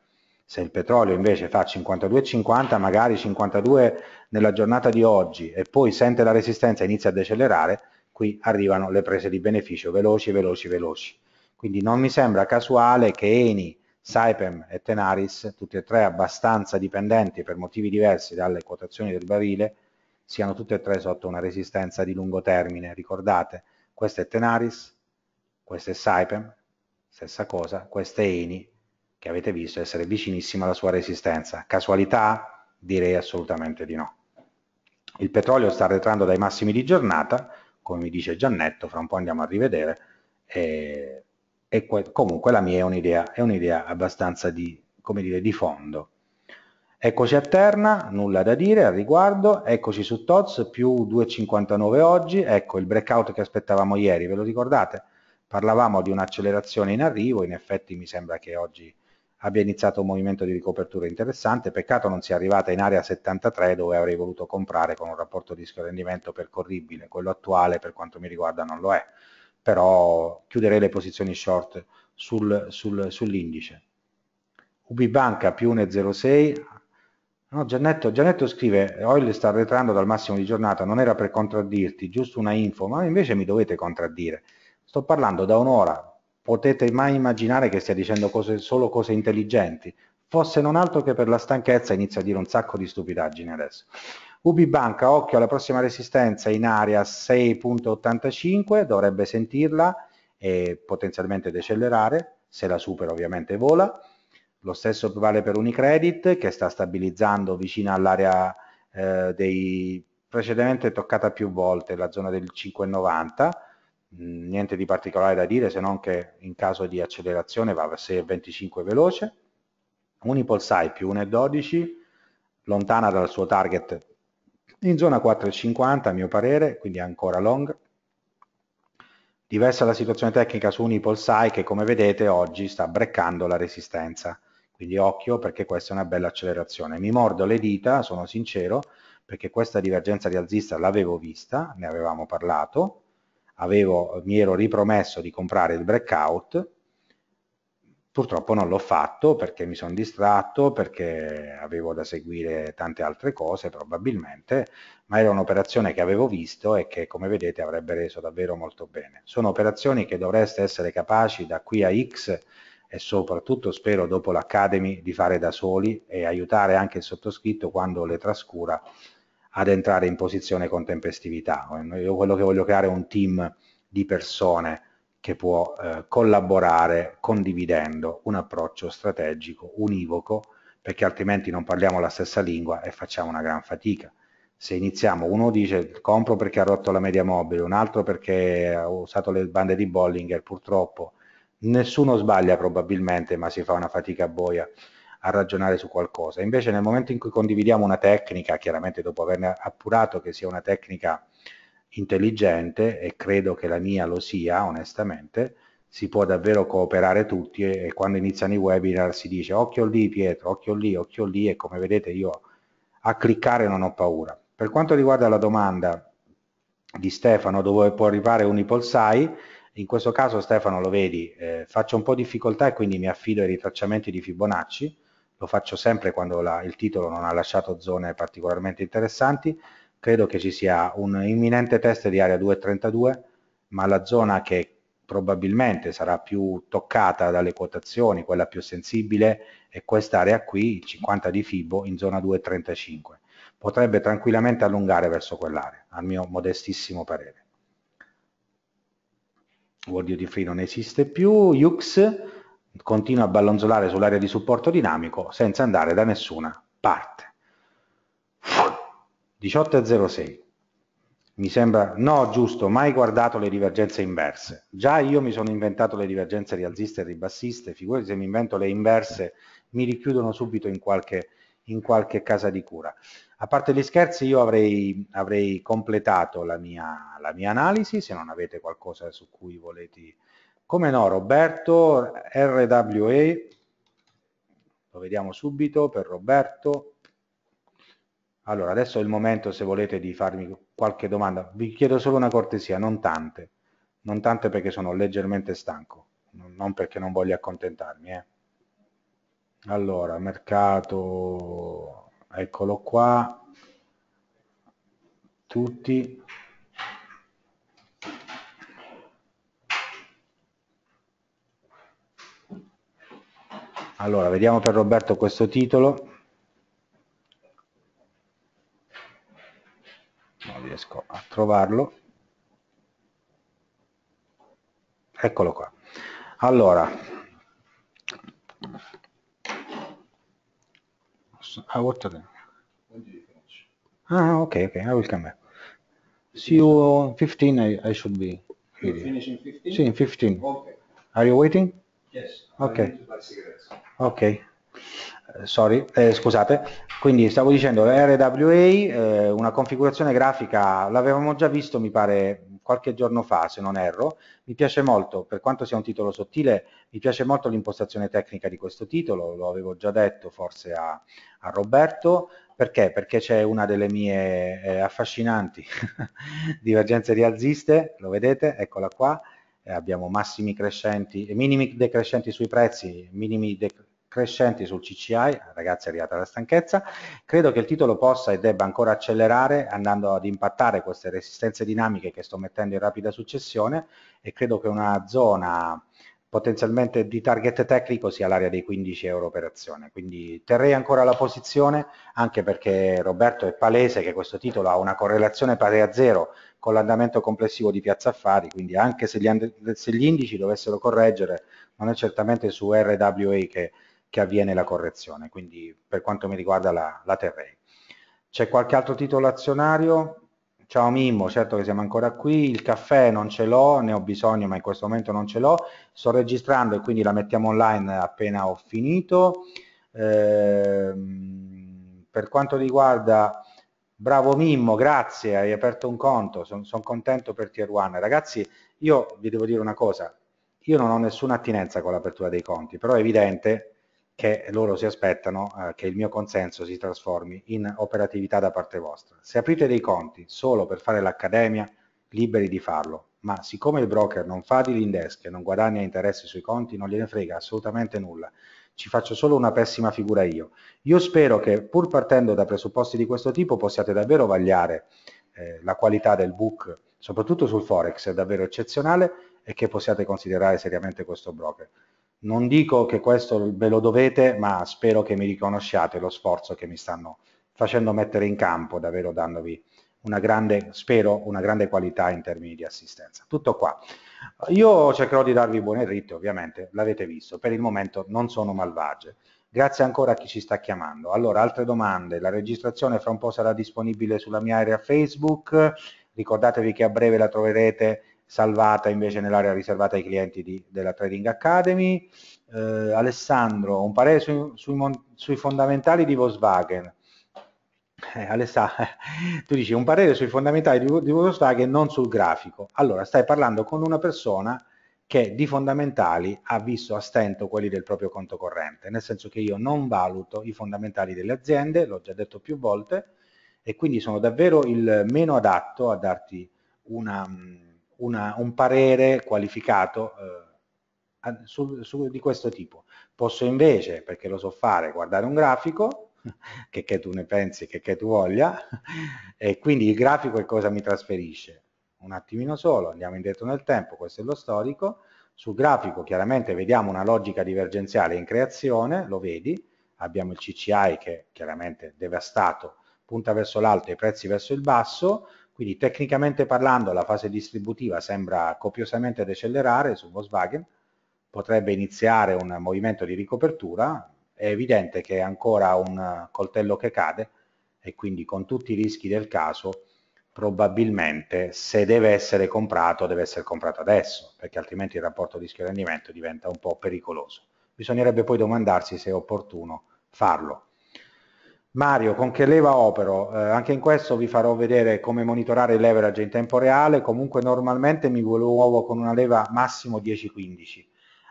Se il petrolio invece fa 52,50, magari 52 nella giornata di oggi e poi sente la resistenza e inizia a decelerare, qui arrivano le prese di beneficio veloci, veloci, veloci. Quindi non mi sembra casuale che Eni, Saipem e Tenaris, tutti e tre abbastanza dipendenti per motivi diversi dalle quotazioni del barile, siano tutte e tre sotto una resistenza di lungo termine. Ricordate, questa è Tenaris, questa è Saipem, stessa cosa, questa è Eni, che avete visto essere vicinissima alla sua resistenza. Casualità? Direi assolutamente di no. Il petrolio sta arretrando dai massimi di giornata, come mi dice Giannetto, fra un po' andiamo a rivedere, e, e comunque la mia è un'idea, un abbastanza di, dire, di fondo. Eccoci a Terna, nulla da dire al riguardo, eccoci su Toz più 2,59 oggi, ecco il breakout che aspettavamo ieri, ve lo ricordate? Parlavamo di un'accelerazione in arrivo, in effetti mi sembra che oggi abbia iniziato un movimento di ricopertura interessante, peccato non sia arrivata in area 73 dove avrei voluto comprare con un rapporto rischio-rendimento percorribile, quello attuale per quanto mi riguarda non lo è, però chiuderei le posizioni short sul, sul, sull'indice. UbiBanca più 1,06 No, Giannetto, Giannetto scrive, Oil sta arretrando dal massimo di giornata, non era per contraddirti, giusto una info, ma invece mi dovete contraddire. Sto parlando da un'ora, potete mai immaginare che stia dicendo cose, solo cose intelligenti? Fosse non altro che per la stanchezza inizia a dire un sacco di stupidaggini adesso. Ubi Banca, occhio alla prossima resistenza in area 6.85, dovrebbe sentirla e potenzialmente decelerare, se la supera ovviamente vola. Lo stesso vale per Unicredit che sta stabilizzando vicino all'area eh, dei precedentemente toccata più volte la zona del 5,90, mm, niente di particolare da dire se non che in caso di accelerazione va a 6,25 veloce. Unipolsai più 1,12, lontana dal suo target in zona 4,50 a mio parere, quindi ancora long. Diversa la situazione tecnica su Unipolsai che come vedete oggi sta breccando la resistenza quindi occhio perché questa è una bella accelerazione. Mi mordo le dita, sono sincero, perché questa divergenza rialzista l'avevo vista, ne avevamo parlato, avevo, mi ero ripromesso di comprare il breakout, purtroppo non l'ho fatto perché mi sono distratto, perché avevo da seguire tante altre cose probabilmente, ma era un'operazione che avevo visto e che come vedete avrebbe reso davvero molto bene. Sono operazioni che dovreste essere capaci da qui a X e soprattutto spero dopo l'Academy di fare da soli e aiutare anche il sottoscritto quando le trascura ad entrare in posizione con tempestività. Io quello che voglio creare è un team di persone che può eh, collaborare condividendo un approccio strategico, univoco, perché altrimenti non parliamo la stessa lingua e facciamo una gran fatica. Se iniziamo, uno dice compro perché ha rotto la media mobile, un altro perché ha usato le bande di Bollinger, purtroppo nessuno sbaglia probabilmente, ma si fa una fatica boia a ragionare su qualcosa. Invece nel momento in cui condividiamo una tecnica, chiaramente dopo averne appurato che sia una tecnica intelligente, e credo che la mia lo sia onestamente, si può davvero cooperare tutti e, e quando iniziano i webinar si dice occhio lì Pietro, occhio lì, occhio lì e come vedete io a cliccare non ho paura. Per quanto riguarda la domanda di Stefano dove può arrivare Unipolsai, in questo caso Stefano lo vedi, eh, faccio un po' difficoltà e quindi mi affido ai ritracciamenti di Fibonacci, lo faccio sempre quando la, il titolo non ha lasciato zone particolarmente interessanti, credo che ci sia un imminente test di area 2.32, ma la zona che probabilmente sarà più toccata dalle quotazioni, quella più sensibile, è quest'area qui, il 50 di Fibo, in zona 2.35. Potrebbe tranquillamente allungare verso quell'area, al mio modestissimo parere. Word Duty Free non esiste più, UX continua a ballonzolare sull'area di supporto dinamico senza andare da nessuna parte. 18.06 mi sembra, no giusto, mai guardato le divergenze inverse. Già io mi sono inventato le divergenze rialziste e ribassiste, figurati se mi invento le inverse, mi richiudono subito in qualche in qualche casa di cura. A parte gli scherzi, io avrei, avrei completato la mia, la mia, analisi, se non avete qualcosa su cui volete... Come no, Roberto, RWE, lo vediamo subito per Roberto. Allora, adesso è il momento, se volete, di farmi qualche domanda. Vi chiedo solo una cortesia, non tante, non tante perché sono leggermente stanco, non perché non voglio accontentarmi. Eh allora mercato eccolo qua tutti allora vediamo per Roberto questo titolo non riesco a trovarlo eccolo qua allora So, I what time? When do you finish? Ah, okay, okay. I will come back. See you on 15. I, I should be here. You 15? See, in 15. Okay. Are you waiting? Yes. Ok. Ok. Eh, sorry, eh, scusate, quindi stavo dicendo RWA, eh, una configurazione grafica, l'avevamo già visto mi pare qualche giorno fa, se non erro, mi piace molto, per quanto sia un titolo sottile, mi piace molto l'impostazione tecnica di questo titolo, lo avevo già detto forse a, a Roberto, perché? Perché c'è una delle mie eh, affascinanti divergenze rialziste, lo vedete, eccola qua, eh, abbiamo massimi crescenti, minimi decrescenti sui prezzi, minimi de crescenti sul CCI, ragazzi è arrivata la stanchezza, credo che il titolo possa e debba ancora accelerare andando ad impattare queste resistenze dinamiche che sto mettendo in rapida successione e credo che una zona potenzialmente di target tecnico sia l'area dei 15 euro per azione quindi terrei ancora la posizione anche perché Roberto è palese che questo titolo ha una correlazione pari a zero con l'andamento complessivo di piazza affari quindi anche se gli, and- se gli indici dovessero correggere non è certamente su RWA che che avviene la correzione, quindi per quanto mi riguarda la, la Terrei. C'è qualche altro titolo azionario? Ciao Mimmo, certo che siamo ancora qui, il caffè non ce l'ho, ne ho bisogno ma in questo momento non ce l'ho, sto registrando e quindi la mettiamo online appena ho finito. Eh, per quanto riguarda, bravo Mimmo, grazie, hai aperto un conto, sono son contento per Tier 1. Ragazzi, io vi devo dire una cosa, io non ho nessuna attinenza con l'apertura dei conti, però è evidente che loro si aspettano eh, che il mio consenso si trasformi in operatività da parte vostra. Se aprite dei conti solo per fare l'accademia, liberi di farlo, ma siccome il broker non fa di desk e non guadagna interessi sui conti, non gliene frega assolutamente nulla. Ci faccio solo una pessima figura io. Io spero che pur partendo da presupposti di questo tipo possiate davvero vagliare eh, la qualità del book, soprattutto sul Forex, è davvero eccezionale e che possiate considerare seriamente questo broker. Non dico che questo ve lo dovete, ma spero che mi riconosciate lo sforzo che mi stanno facendo mettere in campo, davvero dandovi una grande, spero, una grande qualità in termini di assistenza. Tutto qua. Io cercherò di darvi buone dritte, ovviamente, l'avete visto, per il momento non sono malvagie. Grazie ancora a chi ci sta chiamando. Allora, altre domande? La registrazione fra un po' sarà disponibile sulla mia area Facebook, ricordatevi che a breve la troverete salvata invece nell'area riservata ai clienti di, della Trading Academy. Eh, Alessandro, un parere su, su, sui fondamentali di Volkswagen. Eh, Alessandro, tu dici un parere sui fondamentali di, di Volkswagen non sul grafico. Allora, stai parlando con una persona che di fondamentali ha visto a stento quelli del proprio conto corrente, nel senso che io non valuto i fondamentali delle aziende, l'ho già detto più volte, e quindi sono davvero il meno adatto a darti una una, un parere qualificato eh, su, su, di questo tipo. Posso invece, perché lo so fare, guardare un grafico, che, che tu ne pensi, che, che tu voglia, e quindi il grafico è cosa mi trasferisce. Un attimino solo, andiamo indietro nel tempo, questo è lo storico, sul grafico chiaramente vediamo una logica divergenziale in creazione, lo vedi, abbiamo il CCI che chiaramente devastato punta verso l'alto e i prezzi verso il basso, quindi tecnicamente parlando la fase distributiva sembra copiosamente decelerare su Volkswagen, potrebbe iniziare un movimento di ricopertura, è evidente che è ancora un coltello che cade e quindi con tutti i rischi del caso probabilmente se deve essere comprato deve essere comprato adesso perché altrimenti il rapporto rischio-rendimento diventa un po' pericoloso. Bisognerebbe poi domandarsi se è opportuno farlo Mario, con che leva opero? Eh, anche in questo vi farò vedere come monitorare il leverage in tempo reale, comunque normalmente mi muovo con una leva massimo 10-15.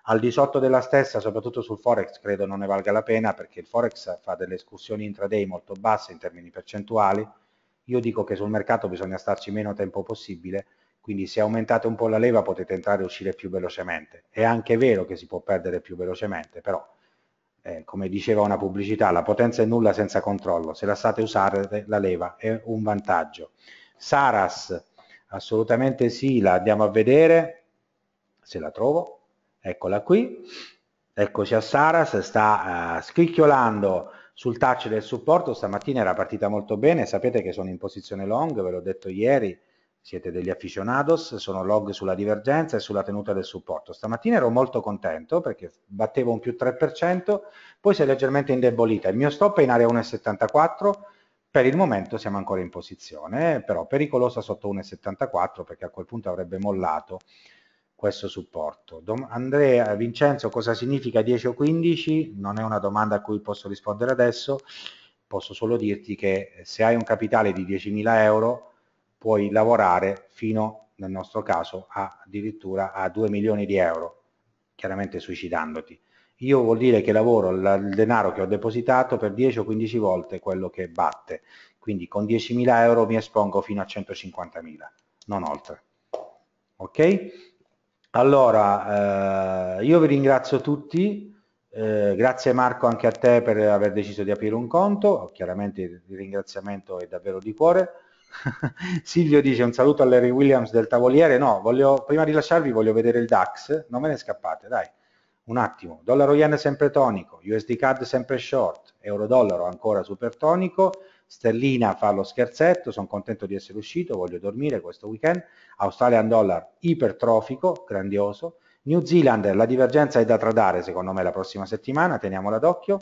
Al di sotto della stessa, soprattutto sul Forex, credo non ne valga la pena perché il Forex fa delle escursioni intraday molto basse in termini percentuali. Io dico che sul mercato bisogna starci meno tempo possibile, quindi se aumentate un po' la leva potete entrare e uscire più velocemente. È anche vero che si può perdere più velocemente, però eh, come diceva una pubblicità, la potenza è nulla senza controllo, se la state usare la leva è un vantaggio. Saras, assolutamente sì, la andiamo a vedere, se la trovo, eccola qui, eccoci a Saras, sta eh, scricchiolando sul touch del supporto, stamattina era partita molto bene, sapete che sono in posizione long, ve l'ho detto ieri, siete degli aficionados, sono log sulla divergenza e sulla tenuta del supporto. Stamattina ero molto contento perché battevo un più 3%, poi si è leggermente indebolita. Il mio stop è in area 1,74, per il momento siamo ancora in posizione, però pericolosa sotto 1,74 perché a quel punto avrebbe mollato questo supporto. Dom Andrea, Vincenzo, cosa significa 10 o 15? Non è una domanda a cui posso rispondere adesso, posso solo dirti che se hai un capitale di 10.000 euro puoi lavorare fino, nel nostro caso, a, addirittura a 2 milioni di euro, chiaramente suicidandoti. Io vuol dire che lavoro il denaro che ho depositato per 10 o 15 volte quello che batte, quindi con 10.000 euro mi espongo fino a 150.000, non oltre. Ok? Allora, eh, io vi ringrazio tutti, eh, grazie Marco anche a te per aver deciso di aprire un conto, chiaramente il ringraziamento è davvero di cuore. Silvio dice un saluto a Larry Williams del tavoliere, no, voglio, prima di lasciarvi voglio vedere il DAX, non me ne scappate, dai, un attimo, dollaro yen sempre tonico, USD CAD sempre short, euro dollaro ancora super tonico, sterlina fa lo scherzetto, sono contento di essere uscito, voglio dormire questo weekend, Australian dollar ipertrofico, grandioso, New Zealand la divergenza è da tradare secondo me la prossima settimana, teniamola d'occhio,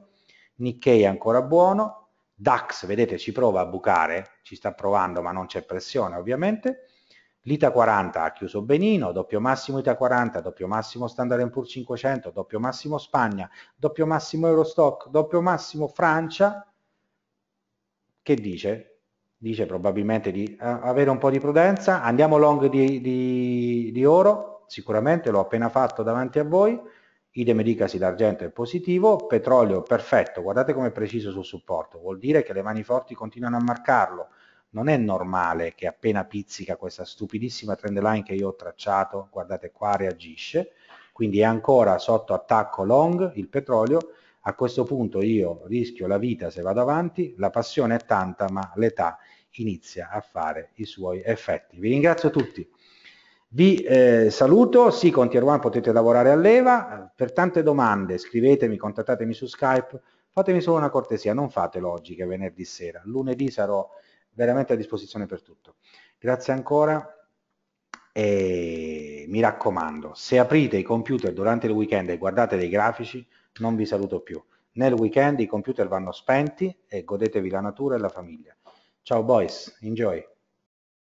Nikkei ancora buono, DAX, vedete, ci prova a bucare, ci sta provando ma non c'è pressione ovviamente, l'ITA 40 ha chiuso benino, doppio massimo ITA 40, doppio massimo Standard Poor's 500, doppio massimo Spagna, doppio massimo Eurostock, doppio massimo Francia, che dice? Dice probabilmente di eh, avere un po' di prudenza, andiamo long di, di, di oro, sicuramente l'ho appena fatto davanti a voi, idem dicasi l'argento è positivo, petrolio perfetto, guardate come è preciso sul supporto, vuol dire che le mani forti continuano a marcarlo, non è normale che appena pizzica questa stupidissima trend line che io ho tracciato, guardate qua, reagisce, quindi è ancora sotto attacco long il petrolio, a questo punto io rischio la vita se vado avanti, la passione è tanta ma l'età inizia a fare i suoi effetti. Vi ringrazio tutti. Vi eh, saluto, sì con Tier 1 potete lavorare a leva, per tante domande scrivetemi, contattatemi su Skype, fatemi solo una cortesia, non fatelo oggi che è venerdì sera, lunedì sarò veramente a disposizione per tutto. Grazie ancora e mi raccomando, se aprite i computer durante il weekend e guardate dei grafici, non vi saluto più. Nel weekend i computer vanno spenti e godetevi la natura e la famiglia. Ciao boys, enjoy!